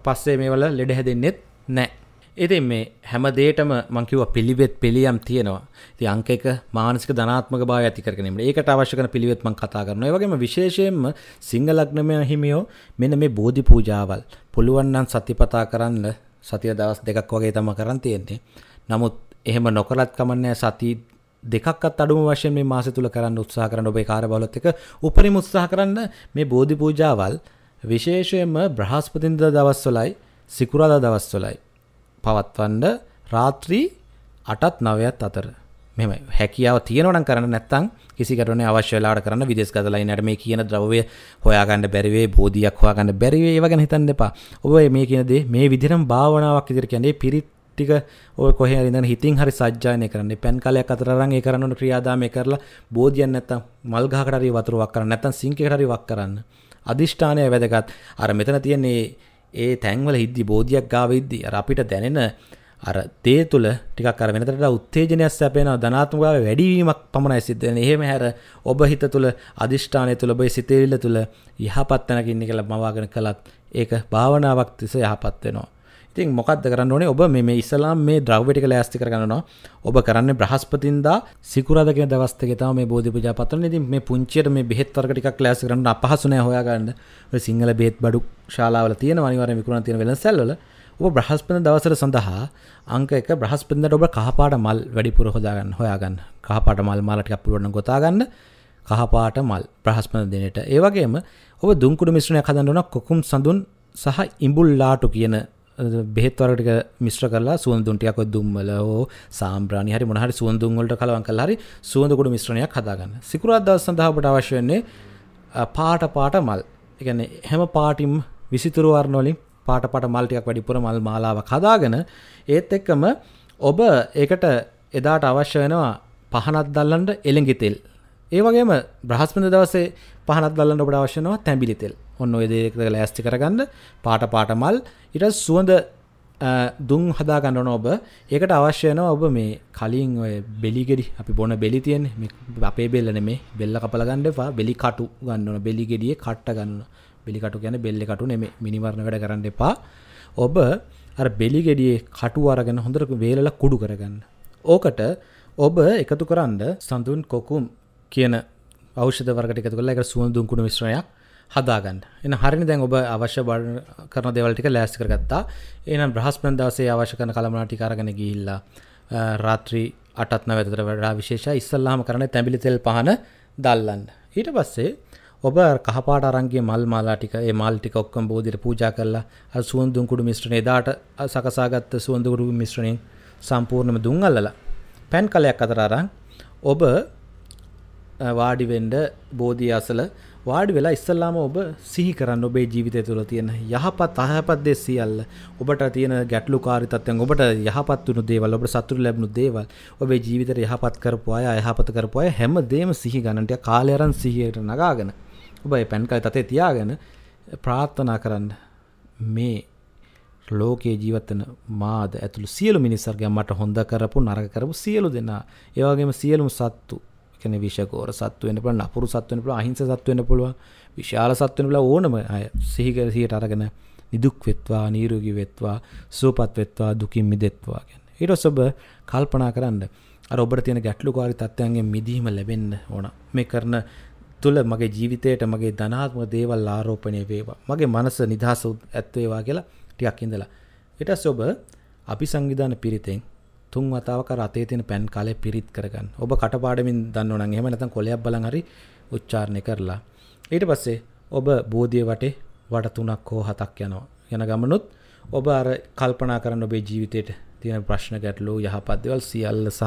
පස්සේ මේවල ලෙඩ හැදෙන්නෙත් නෑ ඉතින් මේ හැම දෙයටම මං කිව්වා පිළිවෙත් පිළියම් තියෙනවා. ඉතින් අංක එක මානසික ධනාත්මක භාවය ඇති කරගෙන ඉන්න. ඒකට අවශ්‍ය කරන පිළිවෙත් මං කතා කරනවා. ඒ වගේම විශේෂයෙන්ම සිංහ ලග්නමය හිමියෝ මෙන්න මේ බෝධි පූජාවල් පුළුවන් නම් සතිපතා කරන්න සතිය දවස් දෙකක් වගේ තමයි කරන් තියෙන්නේ. නමුත් එහෙම නොකරත් කමන්නේ සති දෙකක්ත් අඩුම වශයෙන් මේ මාසය තුල කරන්න උත්සාහ කරන ඔබේ කාර්යබලත් එක්ක උපරිම උත්සාහ කරන්න මේ බෝධි පූජාවල් විශේෂයෙන්ම බ්‍රහස්පතින්දා දවස්වලයි සිකුරාදා දවස්වලයි පවත්වන්න රාත්‍රී අටත් නවයත් අතර මෙම හැකියාව තියෙනවනම් කරන්න නැත්තම් කිසි කටනේ අවශ්‍ය වෙලාවට කරන්න විදේශ ගතලා ඉන්නට මේ කියන ද්‍රව්‍ය හොයාගන්න බැරි වෙයි බෝධියක් හොයාගන්න බැරි වෙයි ඒව ගැන හිතන්න එපා. ඔබ මේ කියන දේ මේ විදිහටම භාවනාවක් විදිහට කියන්නේ පිරිත් ටික ඔය කොහේ හරි ඉඳන් හිතින් හරි සජ්ජායනය කරන්න. පෑන් කලයක් අතර අරන් ඒ කරන ක්‍රියාදාමය කරලා බෝධියක් නැත්තම් මල් ගහකට හරි වතුර වක් කරන්න නැත්තම් සිංක් එකට හරි වක් කරන්න. අදිෂ්ඨානය වැදගත්. අර මෙතන තියෙන්නේ ඒ තැන්වල හිද්දි බෝධියක් ගාවිද්දි අර අපිට දැනෙන අර තේ තුළ ටිකක් අර වෙනතට උත්තේජනයක් සැපේනවා ධනාත්මකාව වැඩිවීමක් පමණයි සිද්ධ වෙන්නේ. එහෙම හැර ඔබ හිත තුළ අදිෂ්ඨානය තුළ ඔබේ සිතේවිල්ල තුළ යහපත් තැනකින් ඉන්නේ කියලා මවාගෙන කළත් ඒක භාවනාවක් තිස්ස යහපත් වෙනවා. ඉතින් මොකක්ද කරන්න ඕනේ ඔබ මේ ඉස්සලාම් මේ ද්‍රව්‍යටික ලෑස්ති කරගන්නවා ඔබ කරන්නේ බ්‍රහස්පතින්දා සිකුරාදා කියන දවස් දෙකේ තමයි මේ බෝධි පූජා පතන. ඉතින් මේ පුංචියට මේ බෙහෙත් වර්ග ටිකක් ලෑස්ති කරන්න අපහසු නෑ හොයාගන්න. ඔය සිංහල බෙහෙත් බඩු ශාලාවල තියෙනවා අනිවාර්යෙන් විකුණන තියෙන වෙළඳසැල්වල. ඔබ බ්‍රහස්පතින්දා දවසට සඳහා අංක 1 බ්‍රහස්පතින්දාට ඔබ කහපාට මල් වැඩිපුර හොදාගන්න හොයාගන්න. කහපාට මල් මාලා ටිකක් පුළුවන් නම් ගොතා ගන්න. කහපාට මල් බ්‍රහස්පතින්දා දිනේට. ඒ වගේම ඔබ දුම්කුඩු මිශ්‍රණයක් හදන්න ඕන කොකුම් සඳුන් සහ ඉඹුල් ලාටු කියන බෙහෙත්වරටක මිශ්‍ර කරලා සුවඳුන්ටියක් දුම්මල හෝ සාම්්‍රාණ හරි මොහරි සුවඳුන්වලට කලවන් කල හරි සුවඳකුඩු මිශ්‍රණයක් හදාගන්න සිකුරත් දවස් සඳහාපට අවශ්‍යන්නේ පාට පාට මල් එකන හැම පාටිම් විසිතුරුවරණොලින් පාට පට මල්ටියක් වැඩිපුර මල් මාලාව කදාගෙන ඒත් එක්කම ඔබ ඒකට එදාට අවශ්‍ය වෙනවා පහනත් දල්ලන්ට එළඟිතෙල් ඒ වගේම බ්‍රහස්පද දවසේ පහනත් දල්ලන්න ඔබට අවශ්‍යනවා තැබිලිතෙල් ඔන්න ඔය දේක ලෑස්ති කරගන්න පාට පාටමල් ඉට සුවඳ දුම් හදා ගන්නන ඔබ ඒකට අවශ්‍යයන ඔබ මේ කලින් ඔය බෙලිගෙඩි අපි බොන බෙලි තියෙන් අපේ බෙල්ලන මේ බෙල්ල කපල ගණ්ඩවා බෙලි කටු ගන්නන බෙලිගෙඩිය කට්ට ගන්න බෙලිකටු ගැන බෙල්ලි කටු නෙම මිනිවරණ වැඩ කරන්න එපා ඔබ බෙලිගෙඩියේ කටු අරගෙන හොඳරක වේලලා කුඩු කරගන්න ඕකට ඔබ එකතු කරන්න සඳුන් කොකුම් කියන ෞෂධ වර්ගට එකතු කළ එක සුවඳ දුම් කුණු මිශ්‍රයක් හදාගන්න එන හරිනි දැන් ඔබ අවශ්‍ය බඩ කරන දෙවල්ටික ලෑස්තිකර ගත්තා එනම් බ්‍රහස්පන දවසේ අවශ්‍ය කරන කළමනාටි කාරගෙන ගිහිල්ලා රාත්‍රී අටත්න වැතර වඩා විශේෂ ඉස්සල්ලාම කරන තැබිලි තෙල් පහන දල්ලන්න ඊට පස්සේ ඔබ කහපාට අරන්ගේ මල් මාලා ටික ඒ මල් ටික ඔක්කොම බෝධියට පූජා කරලා අර සුවඳුන් කුඩු මිශ්‍රණය එදාට සකසාගත්ත සුවඳු කුඩු මිශ්‍රණයෙන් සම්පූර්ණයෙන්ම දුම් අල්ලලා පැන් කලයක් අතර අරන් ඔබ වාඩි වෙන්න බෝධිය අසල වාඩි වෙලා ඉස්සල්ලාම ඔබ සිහි කරන්න ඔබේ ජීවිතය තුළ තියෙන යහපත් අහපත් දේ සියල්ල ඔබට තියෙන ගැටලු කාරිතත්වයන් ඔබට යහපත් වුණු දේවල් ඔබට සතුට ලැබුණු දේවල් ඔබේ ජීවිතයට යහපත් කරපු අය යහපත කරපු අය හැම දෙම සිහි ගණන්ට කාලය අරන් සිහියට නගාගෙන ඔබ ඒ පැන් කල් තතේ තියාගෙන ප්‍රාර්ථනා කරන්න මේ ලෝකයේ ජීවතන මාද ඇතුළු සියලු මිනිස්සර්ගය මට හොඳ කරපු නරක කරපු සියලු දෙනා ඒවාගේම සියලුම් සත්තු කන විෂකෝර සත්වවෙන පල අපපුරු සත්වන පුළ අහිංස සත්වවෙන පුළුව විශාල සත්වන පල ඕනම අය සිහිකරසියට අරගෙන නිදුක් වෙත්වා නීරෝගි වෙත්වා සූපත් වෙත්වා දුකින් මිදෙත්වා ගැන ඊට ඔසබ කල්පනා කරන්න ඔබට තියෙන ගැටලු කාරි තත්ත්වයන්ගේ මිදීම ලැබෙන්න ඕන මේ කරන තුළ මගේ ජීවිතයට මගේ ධනාත්ම දේවල් ආරෝපණය වේවා මගේ මනස නිදහස ඇත්වේවා කියලා ටියක් ඉඳලා එටස් ඔබ අපි සංවිධාන පිරිතෙන් තුන් වතාවක රතේ තියෙන පැන් කාලය පිරිත් කරගන්න. ඔබ කටපාඩමින් දන්නව නම් එහෙම නැත්නම් කොලයක් බලන් හරි උච්චාරණය කරලා ඊට පස්සේ ඔබ බෝධිය වටේ වට තුනක් හෝ හතක් යනවා. යන ගමනොත් ඔබ අර කල්පනා කරන්න ඔබේ ජීවිතේට තියෙන ප්‍රශ්න ගැටලු යහපත් දේවල් සියල්ල සහ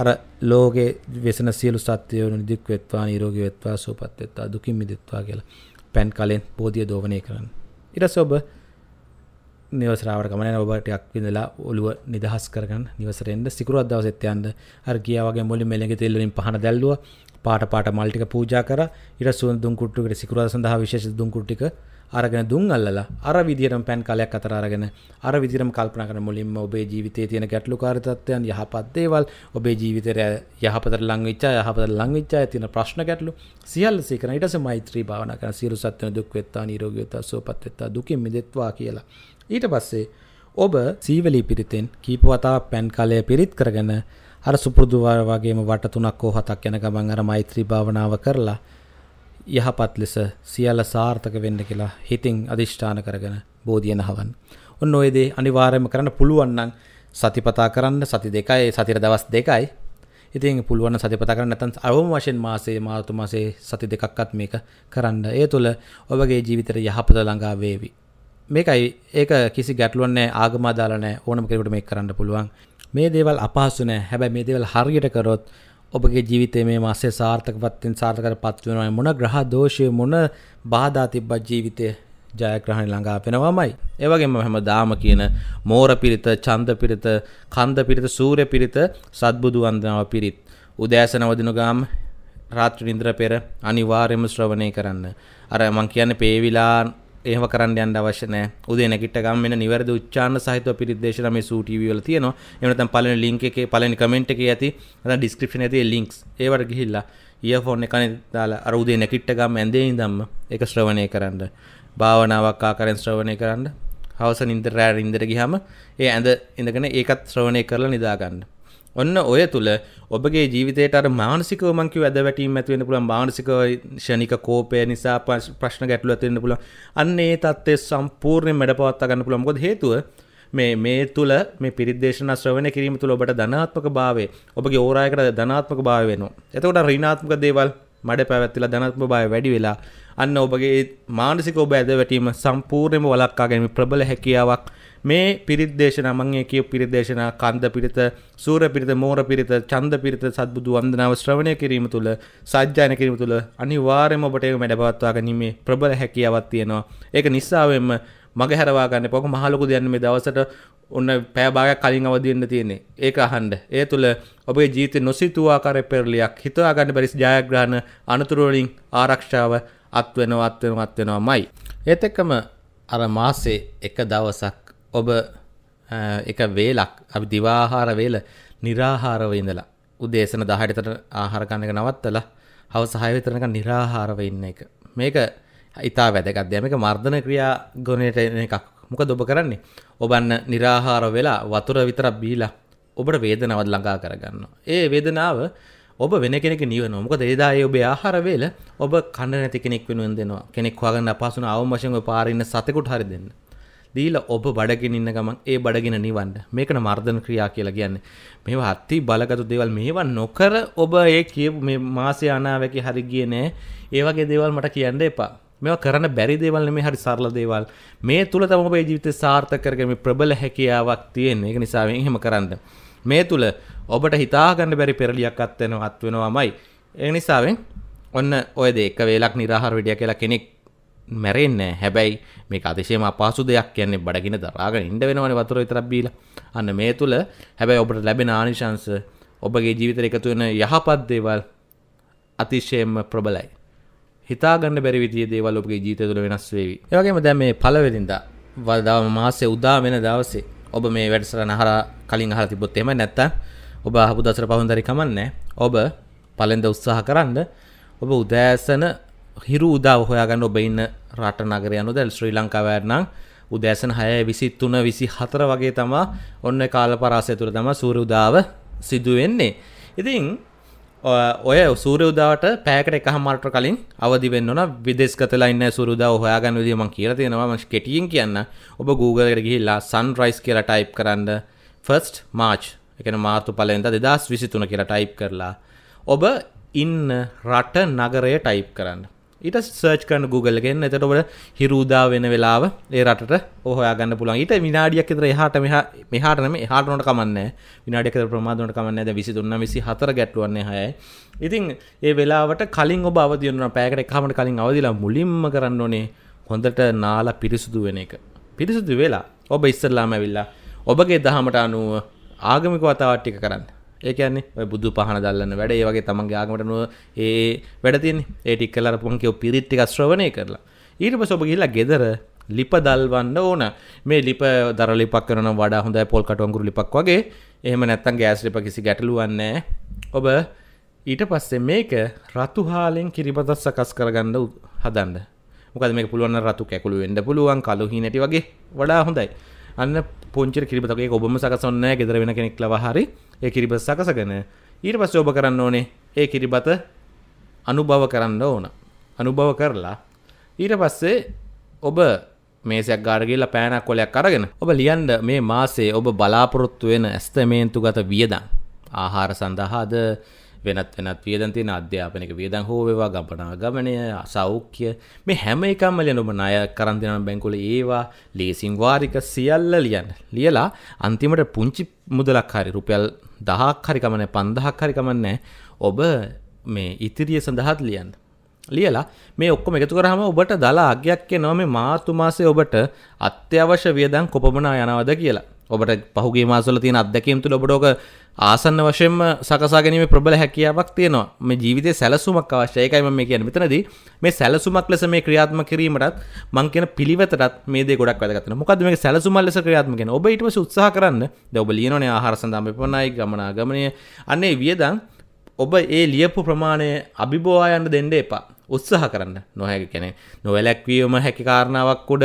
අර ලෝකේ වෙසෙන සියලු සත්ත්වයෝ නිදුක් වෙත්වා නිරෝගී වෙත්වා සුවපත් වෙත්වා දුකින් මිදෙත්වා කියලා පැන් කලෙන් බෝධිය දෝවණය කරන්න. ඊට පස්සේ ඔබ නිවසරාවට ගමන ඔබටයක් විඳලා ඔලුව නිදහස් කරගන්න නිවසරෙන්ට සිකරුවත් දවසෙත්තයන්ද අර ගියාවගේ මුලි මෙලෙ තෙල්ලින් පහන දැල්ලුව පාට පාට මල්ටික පූජා කර ඉර සුවන් දුන්කුට්ටුකට සිකරුව සඳහා විශේෂ දුන්කුට්ටික අරගෙන දුන් අල්ලලා අර විදිරම් පැන් කලයක් අතර අරගෙන අර විදිරම් කල්පන කර මුලින්ම ඔබේ ජීවිතය තියෙන ගැටලු කාරිතත්වයන් යහපත්දේවල් ඔබේ ජීවිතර යහපතර ලංවිච්චා යහපත ලංවිච්චා තින ප්‍රශ්න ගැටලු සියල් සේකන ඉටස මෛත්‍රී භාවන කර සිරු සත්වන දුක් වෙත්තා නිරෝගයතා සෝපත් වෙත්තා දුකින් මිදෙත්වා කියලා ඊට පස්සේ ඔබ සීවලී පිරිතෙන් කීප වතාවක් පැන් කලය පිරිත් කරගෙන අර සුපුරුදු වගේම වට තුනක් හෝ හතක් යන ගමන් අර මෛත්‍රී භාවනාව කරලා යහපත් ලෙස සියල්ල සාර්ථක වෙන්න කියලා හිතින් අදිෂ්ඨාන කරගෙන බෝධිය නහවන්න. ඔන්න ඔය දේ අනිවාර්යයෙන්ම කරන්න පුළුවන් නම් සතිපතා කරන්න සති දෙකයි සතිර දවස් දෙකයි ඉතින් පුළුවන් සතිපතා කරන්න නැත්නම් අවම වශයෙන් මාසේ මාතු මාසේ සති දෙකක්වත් මේක කරන්න. ඒ තුළ ඔබගේ ජීවිතේ යහපත ළඟා වේවි. මේකයි ඒක කිසි ගැටලුවන්නේ ආගමදාලනෑ ඕනම කෙරට මේ කරන්න පුළුවන් මේ දේවල් අපහසුන හැබැ මේ දේවල් හරියට කරොත් ඔබගේ ජීවිතය මේ මාසේ සාර්ථකවත්තෙන් සාර්ථකර පත්වෙනවා මොන ග්‍රහ දෝෂය මොන බාධා තිබ්බ ජීවිතය ජයග්‍රහණ ළඟා පෙනවාමයි. ඒවගේම හැම දාම කියන මෝර පිරිත චන්ද පිරිත කන්ද පිරිත සූරය පිරිත සත්බුදු වන්දනාව පිරිත්. උදෑසනවදින ගාම් රාත්‍ර නිින්ද්‍ර පෙර අනිවාර්යම ශ්‍රවණය කරන්න. අර මං කියන්න පේවිලා ඒව කරන්න යන්න අවශ්‍ය නැහැ. උදේ නැගිට ගමන් මෙන්න නිවැරදි උච්චාරණ සහිතව පිරිත් දේශනා මේ සූ ටීවී වල තියෙනවා. එහෙම නැත්නම් පළවෙනි ලින්ක් එකේ පළවෙනි කමෙන්ට් එකේ ඇති නැත්නම් ඩිස්ක්‍රිප්ෂන් එකේ ලින්ක්ස් ඒවට ගිහිල්ලා ඉයර්ෆෝන් එක කනේ දාලා අර උදේ නැගිට ගමන් ඇඳේ ඉඳන්ම ඒක ශ්‍රවණය කරන්න. භාවනාවක් ආකාරයෙන් ශ්‍රවණය කරන්න. හවස නින්දට රෑ නින්දට ගියාම ඒ ඇඳ ඉඳගෙන ඒකත් ශ්‍රවණය කරලා නිදා ගන්න. ඔන්න ඔය තුළ ඔබගේ ජීවිතයට මානසික මංකිව ඇද වැටීම ඇතිවෙන පුළන් මානසික ෂණික කෝපය නිසා ප්‍රශ්න ගැටලු ඇතිවෙන්න පුළන් අන්න ඒ තත්ත්වය සම්පූර්ණයෙන් මැඩ පවත්තා ගන්න පුළුවන් මොකද හේතුව මේ මේ තුළ මේ පිරිදේශන ශ්‍රවණය කිරීම තුළ ඔබට ධනාත්මක භාවය ඔබගේ ඕරායකට ධනාත්මක භාවය වෙනවා එතකොට ඍණාත්මක දේවල් මඩ පැවැත්තිලා ධනාත්මක භාවය වැඩි වෙලා අන්න ඔබගේ මානසික ඔබ ඇද වැටීම සම්පූර්ණයෙන්ම වළක්වා ගැනීම ප්‍රබල හැකියාවක් මේ පිරිත්දේශනා මං ඒ කියපු පිරිත්දේශනා කන්ද පිරිත සූර පිරිත මෝර පිරිත ඡන්ද පිරිත සත්බුදු වන්දනාව ශ්‍රවණය කිරීම තුළ සජ්ජායන කිරීම තුළ අනිවාර්යයෙන්ම ඔබට ඒක මැඩපවත්වා ගැනීමේ ප්‍රබල හැකියාවක් තියෙනවා. ඒක නිස්සාවෙන්ම මගේ හැරවා ගන්න පොක මහලොකු දෙයක් මේ දවසට ඔන්න පෑභාගයක් කලින් අවදිවෙන්න තියෙන්නේ ඒක අහන්ඩ ඒ තුළ ඔබේ ජීත නොසිතුවාකාර පෙරලියක් හිතවා ගන්න බැරිස් ජයග්‍රහණ අනතුරුවලින් ආරක්ෂාව අත්වෙනවත්වෙනවත්වෙනවා මයි. ඒත් එක්කම අර මාසේ එක දවසක් ඔබ එක වේලක් අපි දිවාහාර වේල නිරාහාරව ඉඳලා උදේසන 10ට ආහාර ගන්න එක නවත්තලා හවස 6 වෙනකන් නිරාහාරව ඉන්න එක. මේක ඉතා වැදගත් දෙයක්. මේක මර්ධන ක්‍රියා ගුණයට එන එකක්. මොකද ඔබ කරන්නේ? ඔබන්න निराහාර වෙලා වතුර විතරක් බීලා ඔබට වේදනාව ළඟා කරගන්නවා. ඒ වේදනාව ඔබ වෙන කෙනෙක් නිවනවා. මොකද එදා ඒ ඔබේ ආහාර වේල ඔබ කන්න නැති කෙනෙක් වෙනුවෙන් දෙනවා. කෙනෙක් හොයාගන්න අපහසු නම් අවම වශයෙන් ඔය පාරේ ඉන්න සතෙකුට හරි දෙන්න. දීල ඔබ බඩගෙන ඉන්න ගමන් ඒ බඩගෙන නිවන්න මේකන මර්ධන ක්‍රියා කියලා කියන්නේ මේ හත්ති බලගතු දේවල් මේවා නොකර ඔබ ඒ කියපු මේ මාසය අනාවැකි හරි ගිය නෑ ඒ වගේ දේවල් මට කියන්න එපා මෙ කරන බැරි දේවල් මේ හරි සරල දේවල් මේ තුළ තම ඔබේ ජීවිත සාර්ථක කරගම ප්‍රබල හැකියාවක් තියෙන ඒක නිසාවෙන් එහෙම කරන්න මේ තුළ ඔබට හිතාගන්න බැරි පෙරලියක් අත්වෙන අත්වෙනවාමයි ඒ නිසාවෙන් ඔන්න ඔය දෙක වේලක් නිරහර විඩිය කියලා කෙනෙක් මැරෙන්න හැබැයි මේ අතිශයම පාසු දෙයක් කියන්නේ බඩගෙන දරාගෙන ඉඩ වෙනවන වතුර විතරක්බීල අන්න මේ තුළ හැබැයි ඔබට ලැබෙන ආනිශංස ඔබගේ ජීවිතර එකතු වෙන යහපත් දේවල් අතිශයම ප්‍රබලයි හිතාගන්න බැරි විදිය දේවල් ඔබගේ ජීත තුළ වෙනස් වේවි ඒවගේම දැ මේ පලවෙදින්ද වදාව මාසේ උදා වෙන දවසේ ඔබ මේ වැඩසර නහර කලින් හර තිබොත් එම නැත්ත ඔබ හපු දසර පහුන්දරි කමන්න ඔබ පලෙන්ද උත්සාහ කරන්න ඔබ උදෑසන හිරු උදාව හොයාගන්න ඔබ ඉන්න රට නගරය අනුද ශ්‍රී ලංකාවෑරනම් උදෑසන හය විසිත් තුන විසි හතර වගේ තමා ඔන්න කාල පරාසය තුළ තම සූර උදාව සිදුවෙන්නේ. ඉතින් ඔය සූර උදාවට පෑකට එක හමට කලින් අවදිවෙන්න විදෙස්කතලා ඉන්න සුරුදා හොයාගන්න විදිම කියල තියෙනවා මං කෙටියෙන් කියන්න ඔබ Googleකට ගිහිල්ලා සන්රයිස් කියලා ටයිප් කරන්න ෆස්ට් මාච් එකන මාර්තු පලෙන්ද දෙදස් විසිතුන කියලා ටයිප් කරලා ඔබ ඉන්න රට නගරය ටයිප් කරන්න ඊට සර්ච් කරන Google එකෙන් එතට ඔබට හිරුදා වෙන වෙලාව ඒ රටට ඔහොයා ගන්න පුළුවන් ඊට විනාඩියක් විතර එහාට මෙහා මෙහාට නෙමෙයි එහාට උනට කමන්නේ විනාඩියක් විතර ප්‍රමාද උනට කමන්නේ දැන් 23 24 ගැටුවන්නේ 6යි ඉතින් ඒ වෙලාවට කලින් ඔබ අවදි වෙනවා පැයකට එකකට කලින් අවදිලා මුලින්ම කරන්න ඕනේ හොඳට නාලා පිරිසුදු වෙන එක පිරිසුදු වෙලා ඔබ ඉස්සරලාම ඇවිල්ලා ඔබගේ දහමට අනුව ආගමික වතාවත් ටික කරන්න ඒකන්නේ බුදු පහන දල්ලන්න වැඩ ඒ වගේ තමන් ගාගමට නුව ඒ වැඩතින් ඒටික් කලරපුන් කියෝ පිරිත්තික ශ්‍රවණය කරලා ඊට පස ඔබ කියලා ගෙදර ලිප දල්වන්න ඕන මේ ලිප දර ලිපක් කරන වඩා හොඳයි පොල් කටුවන්ගුරු ලිපක් වගේ එහෙම නැත්තන් ගෑස් ලිප කිසි ගැටලුවන්නේ ඔබ ඊට පස්සේ මේක රතුහාලෙන් කිරිපතත් සකස් කරගන්න හදන්න මොකද මේ පුළුවන් රතු කැකුළු වෙන්න පුළුවන් කලු හිනටි වගේ වඩා හොඳයි අන්න පුංචි කිරිපතකේ ඔබම සකසන්න ගෙදර වෙන කෙනෙක් ලවහරි ඒ කිරිබත් සකසගෙන ඊට පස්ස ඔබ කරන්න ඕනේ ඒ කිරිබත අනුභව කරන්න ඕන අනුභව කරලා ඊට පස්සේ ඔබ මේසයක් ගාරගල පෑනක් කොලයක් අරගෙන ඔබ ලියන්ඩ මේ මාසේ ඔබ බලාපොරොත්තු වෙන ඇස්තමේන්තු ගත වියදන් ආහාර සඳහාද වෙනත් වෙනත් වියදන් තියෙන අධ්‍යාපනක වියදන් හෝ වේවා ගම්පනා ගමනය සෞඛ්‍ය මේ හැම එකම ලියන ඔබ ණය කරන් දෙන බැංකුවල ඒවා ලේසින් වාරික සියල්ල ලියන්න. ලියලා අන්තිමට පුංචි මුදලක් හරි රුපියල් 1000ක් හරි කමන්නේ 5000ක් හරි කමන්නේ ඔබ මේ ඉතිරිය සඳහාත් ලියන්න. ලියලා මේ ඔක්කොම එකතු කරාම ඔබට දලා අගයක් එනවා මේ මාතු මාසේ ඔබට අත්‍යවශ්‍ය වියදම් කොපමණ යනවද කියලා. ඔබට පහුගේ මාසල තියෙන අත්දැකීම් තුළ ඔබට ඕක ආසන්න වශයෙන්ම සකසා ගැනීම ප්‍රබල හැකියාවක් තියෙනවා මේ ජීවිතේ සැලසුමක් අවශ්‍යයි ඒකයි මම කියන්නේ මෙතනදී මේ සැලසුමක් ලෙස මේ ක්‍රියාත්මක කිරීමටත් මං කියන පිළිවෙතටත් මේ දේ ගොඩක් වැදගත් වෙනවා මොකද්ද මේක සැලසුමක් ලෙස ක්‍රියාත්මක කරන ඔබ ඊට පස්සේ උත්සාහ කරන්න දැන් ඔබ ලියනෝනේ ආහාර සඳහා මෙපමණයි ගමනාගමනය අන්නේ වියදම් ඔබ ඒ ලියපු ප්‍රමාණය අභිබෝවා යන්න දෙන්න එපා උත්සාහ කරන්න නොහැකි කෙනෙක් නොවැළැක්වීම හැකි කාරණාවක් උඩ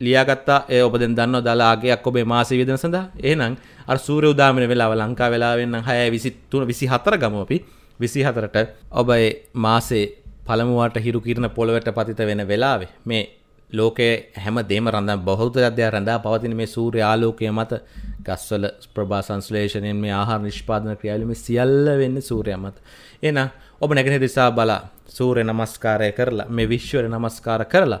ලියාගත්තා ඒ ඔබදෙන් දන්න දලාගේයක් ඔබේ මාසි විදන සඳහා ඒනම් අර සූර උදාමන වෙලාව ලංකා වෙලාවෙන්න හය විසිත්තුන විසි හතර ගමපි විසි හතරට ඔබයි මාසේ පළමුවට හිරු කිරණ පොළොවට පතිත වෙන වෙලාවේ මේ ලෝකයේ හැම දේම රඳම් බෞද්ධ අධ්‍යය රඳා පවතින මේ සූර්ය ආලෝකය මත ගස්වල ප්‍රභා සංස්ලේෂණයෙන් මේ ආහාර නිෂ්පාදන ක්‍රියාවලින් මේ සියල්ල වෙන්නේ සූර්යයා මත. එහෙනම් ඔබ නැගෙනහිර දිසා බලා සූර්ය නමස්කාරය කරලා මේ විශ්වර නමස්කාර කරලා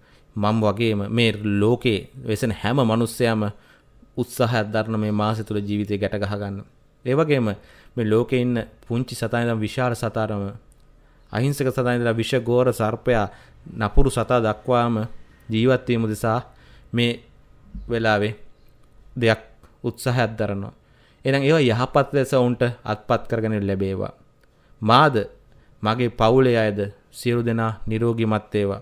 මම් වගේම මේ ලෝකේ වෙසෙන හැම මනුස්සයම උත්සාහ අධරන මේ මාස තුළ ජීවිතය ගැට ගහගන්න. ඒවගේම මේ ලෝකෙ ඉන්න පුංචි සතායිදම් විශාර සතාරම අහිංසක සතායිදලා විශ ගෝර සර්පයා නපුරු සතා දක්වාම ජීවත්වීම දෙසා මේ වෙලාවේ දෙයක් උත්සාහයක් දරනවා. එනම් ඒවා යහපත් ලෙස ඔවුන්ට අත්පත් කරගෙන ලැබේවා. මාද මගේ පවුලේ අයද සියලු දෙනා නිරෝගිමත් ඒවා.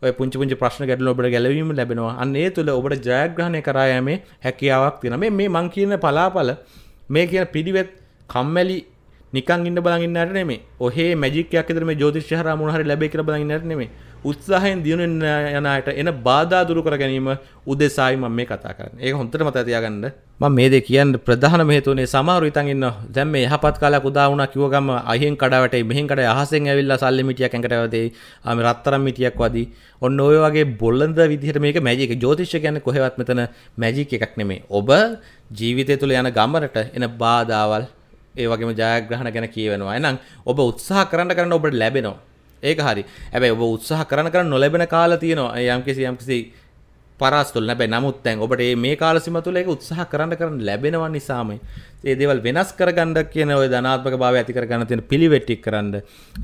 පුංචි පුංචි ප්‍රශ්න ගැටල ඔබට ගැලවීම ලැබෙනවා අන්නේ තුළ ඔබට ජයග්‍රහණය කරායමේ හැකියාවක් තින මේ මේ මං කියන පලාපල මේ කියන පිළිවෙත් කම්මැලි නිකන් ඉන්න බලගන්නට නෙමේ ඔහේ මැජිකයක් තරම ජෝතිෂ්‍යහර මුණහරි ලැබේ කර බලගන්නට නෙමේ උත්සාහයෙන් දියුණු යනයට එන බාධා දුරු කර ගැනීම උදෙසායි මම මේ කතා කරන්නේ ඒක හොඳට මතක තියාගන්න මම මේ දේ කියන්න ප්‍රධානම හේතුවනේ සමහරු ඉතින් ඉන්න දැන් මේ යහපත් කාලයක් උදා වුණා කිව්ව ගම අහින් කඩවටේ මෙහෙන් කඩේ අහසෙන් ඇවිල්ලා සල්ලි මිටියක් ඇඟට වැදේ ආමේ රත්තරන් මිටියක් වදී ඔන්න ඔය වගේ බොළඳ විදිහට මේක මැජික් ජ්‍යොතිෂය කියන්නේ කොහෙවත් මෙතන මැජික් එකක් නෙමෙයි ඔබ ජීවිතය තුළ යන ගමනට එන බාධාවල් ඒ වගේම ජයග්‍රහණ ගැන කියවෙනවා එහෙනම් ඔබ උත්සාහ කරන්න කරන්න ඔබට ලැබෙනවා ඒක හරි හැබැයි ඔබ උත්සාහ කරන කරන නොලැබෙන කාලා තියෙනවා යම්කිසි යම්කිසි පරාස්තුල් ලැබේ නමුත් තැන් ඔබට මේ කාලසිම තුළ ඒක උත්සාහ කරන්න කරන්න ලැබෙනවා නිසාම ඒ දේවල් වෙනස් කරගන්න කියන ඔය ධනාත්මක භාවය ඇති කරගන්න තියෙන පිළිවෙත් ටික කරන්න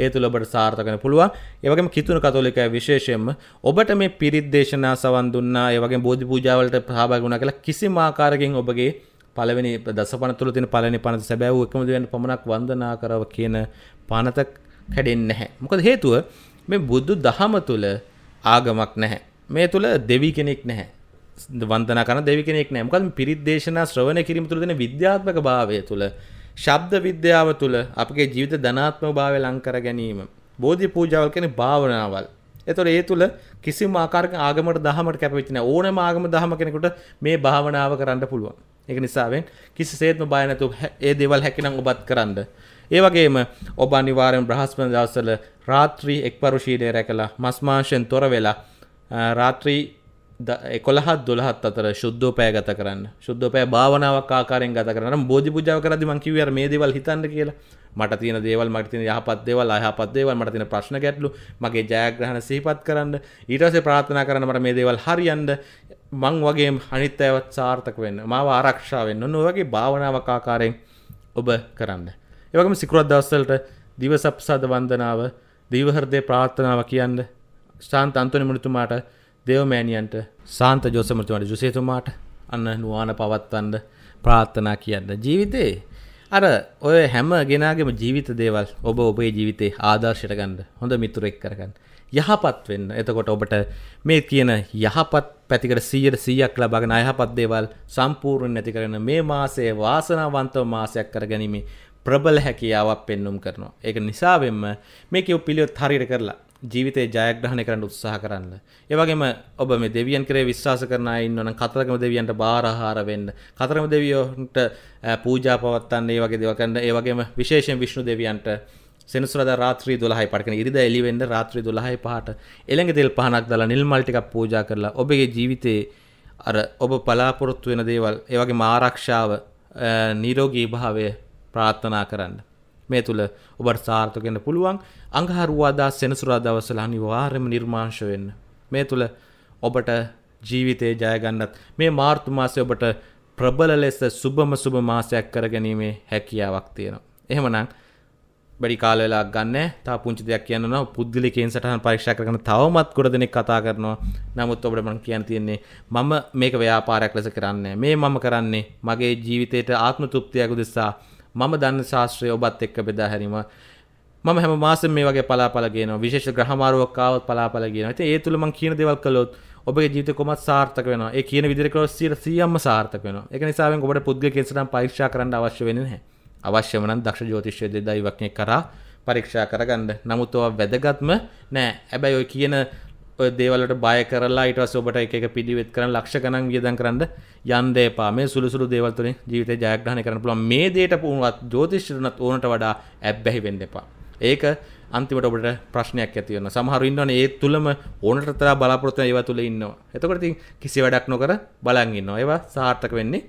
ඒ තුළ ඔබට සාර්ථක වෙන්න පුළුවන් ඒ වගේම කිතුණු කතෝලිකය විශේෂයෙන්ම ඔබට මේ පිරිත් දේශනා සවන් දුන්නා ඒ වගේම බෝධි පූජා වලට සහභාගී වුණා කියලා කිසිම ආකාරකින් ඔබගේ පළවෙනි දසපන තුළ තියෙන පළවෙනි පනත සැබෑවූ එකම දෙවියන් පමණක් වන්දනා කරව කියන පනත කැඩෙන්නේ නැහැ මොකද හේතුව මේ බුදු දහම තුළ ආගමක් නැහැ මේ තුළ දෙවි කෙනෙක් නැහැ වන්දන කන දෙවි කෙනෙක් නැහැ. මොකද පිරිත් දේශනා ශ්‍රවණය කිරීම තුළ දෙන විද්‍යාත්මක භාවය තුළ ශබ්ද විද්‍යාව තුළ අපගේ ජීවිත ධනාත්මක භාවය ලං කර ගැනීම. බෝධි පූජාවල් කියන භාවනාවල්. ඒතොර ඒ තුළ කිසිම ආකාරක ආගමකට දහමකට කැපවෙච්ච නැහැ. ඕනෑම ආගම දහම කෙනෙකුට මේ භාවනාව කරන්න පුළුවන්. ඒක නිසාවෙන් කිසිසේත්ම බය නැතුව ඒ දේවල් හැකිනම් ඔබත් කරන්න. ඒ වගේම ඔබ අනිවාර්යෙන් බ්‍රහස්පති දවස්වල රාත්‍රී එක්පරුෂීඩය රැකලා මස් මාංශයෙන් තොර වෙලා රාත්‍රී එකොළහත් දොළහත් අතර ශුද්ධෝපය ගත කරන්න ශුද්ධපය භාවනාවක් ආකාරෙන් ගත කරන්න බෝධි පුජාව කරදි මංකිවර මේ දේවල් හිතන්න කියලා මට තියන දේවල් මට තින යහපත් දේවල් අයහපත් දේවල් මට තින ප්‍රශ්න ගැටලු මගේ ජයග්‍රහණ සිහිපත් කරන්න ඊටසේ ප්‍රාථනා කරන්න මට මේ දේවල් හරියන්ඩ මං වගේ අනිත් ඇවත් සාර්ථක වෙන්න මාව ආරක්ෂාවෙන්න නොවගේ භාවනාවක් ආකාරයෙන් ඔබ කරන්න එවගම සිකරත් දස්සල්ට දිවසප්සාද වන්දනාව දීවහරදය ප්‍රාර්ථනාව කියන්න සාන්ත අන්තොනිමරතුමාට දේවමෑණියන්ට සාන්ත ජෝසමරතුමාට ජුසේතුමාට අන්න නුවාන පවත්වන්න ප්‍රාර්ථනා කියන්න ජීවිතේ අර ඔය හැම ගෙනගේම ජීවිත දේවල් ඔබ ඔබේ ජීවිතේ ආදර්ශයට ගන්න හොඳ මිතුරෙක් කරගන්න යහපත් වෙන්න එතකොට ඔබට මේ කියන යහපත් පැතිකට සීයට සීයක් ලබාගෙන අයහපත් දේවල් සම්පූර්ණ නැති කරන මේ මාසයේ වාසනාවන්තව මාසයක් කරගැනීමේ ප්‍රබල හැකියාවක් පෙන්නුම් කරනවා ඒක නිසාවෙන්ම මේ කිව් පිළියොත් හරියට කරලා ජීවිතේ ජයග්‍රහණය කරන්න උත්සාහ කරන්න. ඒවගේම ඔබ මේ දෙවියන් කරේ විශ්වාස කරන ඉන්නවන කතරගම දෙවියන්ට බාරහාර වෙන්න. කතරම දෙවියෝන්ට පූජා පවත්තන්න ඒ වගේ දෙවකන්න ඒවගේම විශේෂෙන් විශ්ණු දෙවියන්ට සෙනසුරද රාත්‍රී දොලහයි පටකන ඉරිද එලිවෙන්න රාත්‍රී දොලහයි පහට එළඟ දෙල් පහනක් දලා නිල්මල්ටික පූජා කරලා ඔබගේ ජීවිතයේ අර ඔබ පලාපොරොත්තු වෙන දේවල් ඒවගේ මාරක්ෂාව නිරෝගී භාවය ප්‍රාත්ථනා කරන්න. මේ තුළ ඔබට සාර්ථකෙන්න්න පුළුවන් අඟහරුවාදා සෙනසුරා දවසල අනිවාර්යම නිර්මාංශ වෙන්න. මේ තුළ ඔබට ජීවිතය ජයගන්නත් මේ මාර්තු මාසය ඔබට ප්‍රබල ලෙස සුබම සුබ මාසයක් කරගැනීමේ හැකියාවක් තියෙනවා. එහෙමනම් බඩි කාලවෙලා ගන්න තා පුංචි දෙයක් කියන්න පුද්ලිකෙන් සටහන් පරික්ෂා කරන තවමත් ගොඩ දෙනෙක් කතා කරනවා නමුත් ඔබට මන කියන්න තියෙන්නේ මම මේක ව්‍යාපාරයක් ලෙස කරන්නේ මේ මම කරන්නේ මගේ ජීවිතයට ආත්ම තුෘප්තියක දෙසා මම දන්න ශාස්ත්‍රය ඔබත් එක්ක බෙදා හැරීම මම හැම මාසෙම මේ වගේ පලාපල ගේනවා විශේෂ ග්‍රහමාරුවක් ආවොත් පලාපල ගේනවා. ඉතින් ඒ තුල මම කියන දේවල් කළොත් ඔබගේ ජීවිතේ කොමත් සාර්ථක වෙනවා. ඒ කියන විදිහට කළොත් 100%ම සාර්ථක වෙනවා. ඒක නිසා වෙන් ඔබට පුද්ගලික කේසනම් පරීක්ෂා කරන්න අවශ්‍ය වෙන්නේ නැහැ. අවශ්‍යම නම් දක්ෂ ජ්‍යොතිෂය දෙදයි වක්නේ කරා පරීක්ෂා කරගන්න. නමුත් ඔය වැදගත්ම නෑ. හැබැයි ඔය කියන දේවලට බය කරලා ඉටවස් ඔබට එක පිළිවෙත් කරන ලක්ෂ ගණන් වියදම් කරන්න යන්න එපා. මේ සුළුසුළු දේවල් තුලින් ජීවිතේ ජයග්‍රහණය කරන්න පුළුවන්. මේ දේට පුණුවත් ජ්‍යොතිෂ්‍යුණත් ඕනට වඩා ඇබ්බැහි වෙන්න එපා. ඒක අන්තිමට ඔබට ප්‍රශ්නයක් ඇති වෙනවා. සමහරු ඉන්නවනේ ඒ තුලම ඕනට තරම් බලාපොරොත්තු වෙන ඒවා තුල ඉන්නවා. එතකොට ඉතින් කිසි වැඩක් නොකර බලන් ඉන්නවා. ඒවා සාර්ථක වෙන්නේ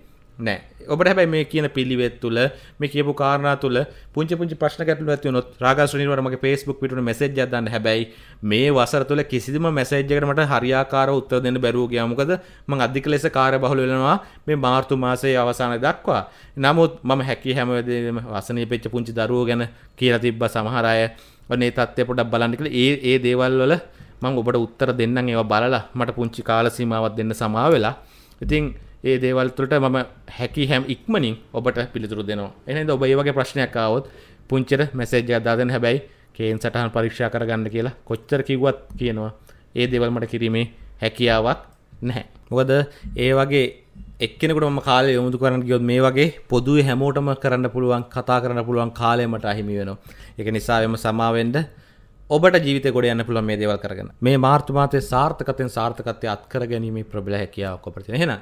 නෑ ඔබට හැබැයි මේ කියන පිළිවෙත් තුළ මේ කියපු කාරණා තුළ පුංචි පුංචි ප්‍රශ්න ගැටලු ඇති වුණොත් රාගා සුනිල්වට මගේ Facebook පිටුන මැසේජ් එකක් දාන්න හැබැයි මේ වසර තුළ කිසිම මැසේජ් එකකට මට හරියාකාරව උත්තර දෙන්න බැරුව ගියා මොකද මම අධික ලෙස කාර්යබහුල වෙනවා මේ මාර්තු මාසයේ අවසානය දක්වා නමුත් මම හැකි හැම වෙලේම වසනීපෙච්ච පුංචි දරුවෝ ගැන කියලා තිබ්බා සමහර අය ඔනේ තත්ත්වය පොඩ්ඩක් බලන්න කියලා ඒ ඒ දේවල් වල මම ඔබට උත්තර දෙන්නම් ඒවා බලලා මට පුංචි කාල සීමාවක් දෙන්න සමාවෙලා ඉතින් ඒ දේවල්තුලට මම හැකි හැම් ඉක්මනින් ඔබට පිළිතුරු දෙනවා එනද ඔබ ඒ වගේ ප්‍රශ්නයක් ආවොත් පුංචිට මැසේජ් එකක් දාන්න හැබැයි කේන් සටහන් පරීක්ෂා කරගන්න කියලා කොච්චර කිව්වත් කියනවා ඒ දේවල් මට කිරීමේ හැකියාවක් නැහැ මොකද ඒ වගේ එක්කෙනෙකුට ම කාලය යොමුතු කරන්න ගියොත් මේ වගේ පොදුව හැමෝටම කරන්න පුළුවන් කතා කරන්න පුළුවන් කාලයමට අහිමි වෙනවා එක නිසාවෙම සමාවෙන්ඩ ඔබට ජීවිත ගොඩ යන්න පුළුවන් මේ දේවල් කරගෙන මේ මාර්තුමාතය සාර්ථකතයෙන් සාර්ථකතය අත්කර ගැනීම ප්‍රබල හැකියාව කොපරතින හෙනවා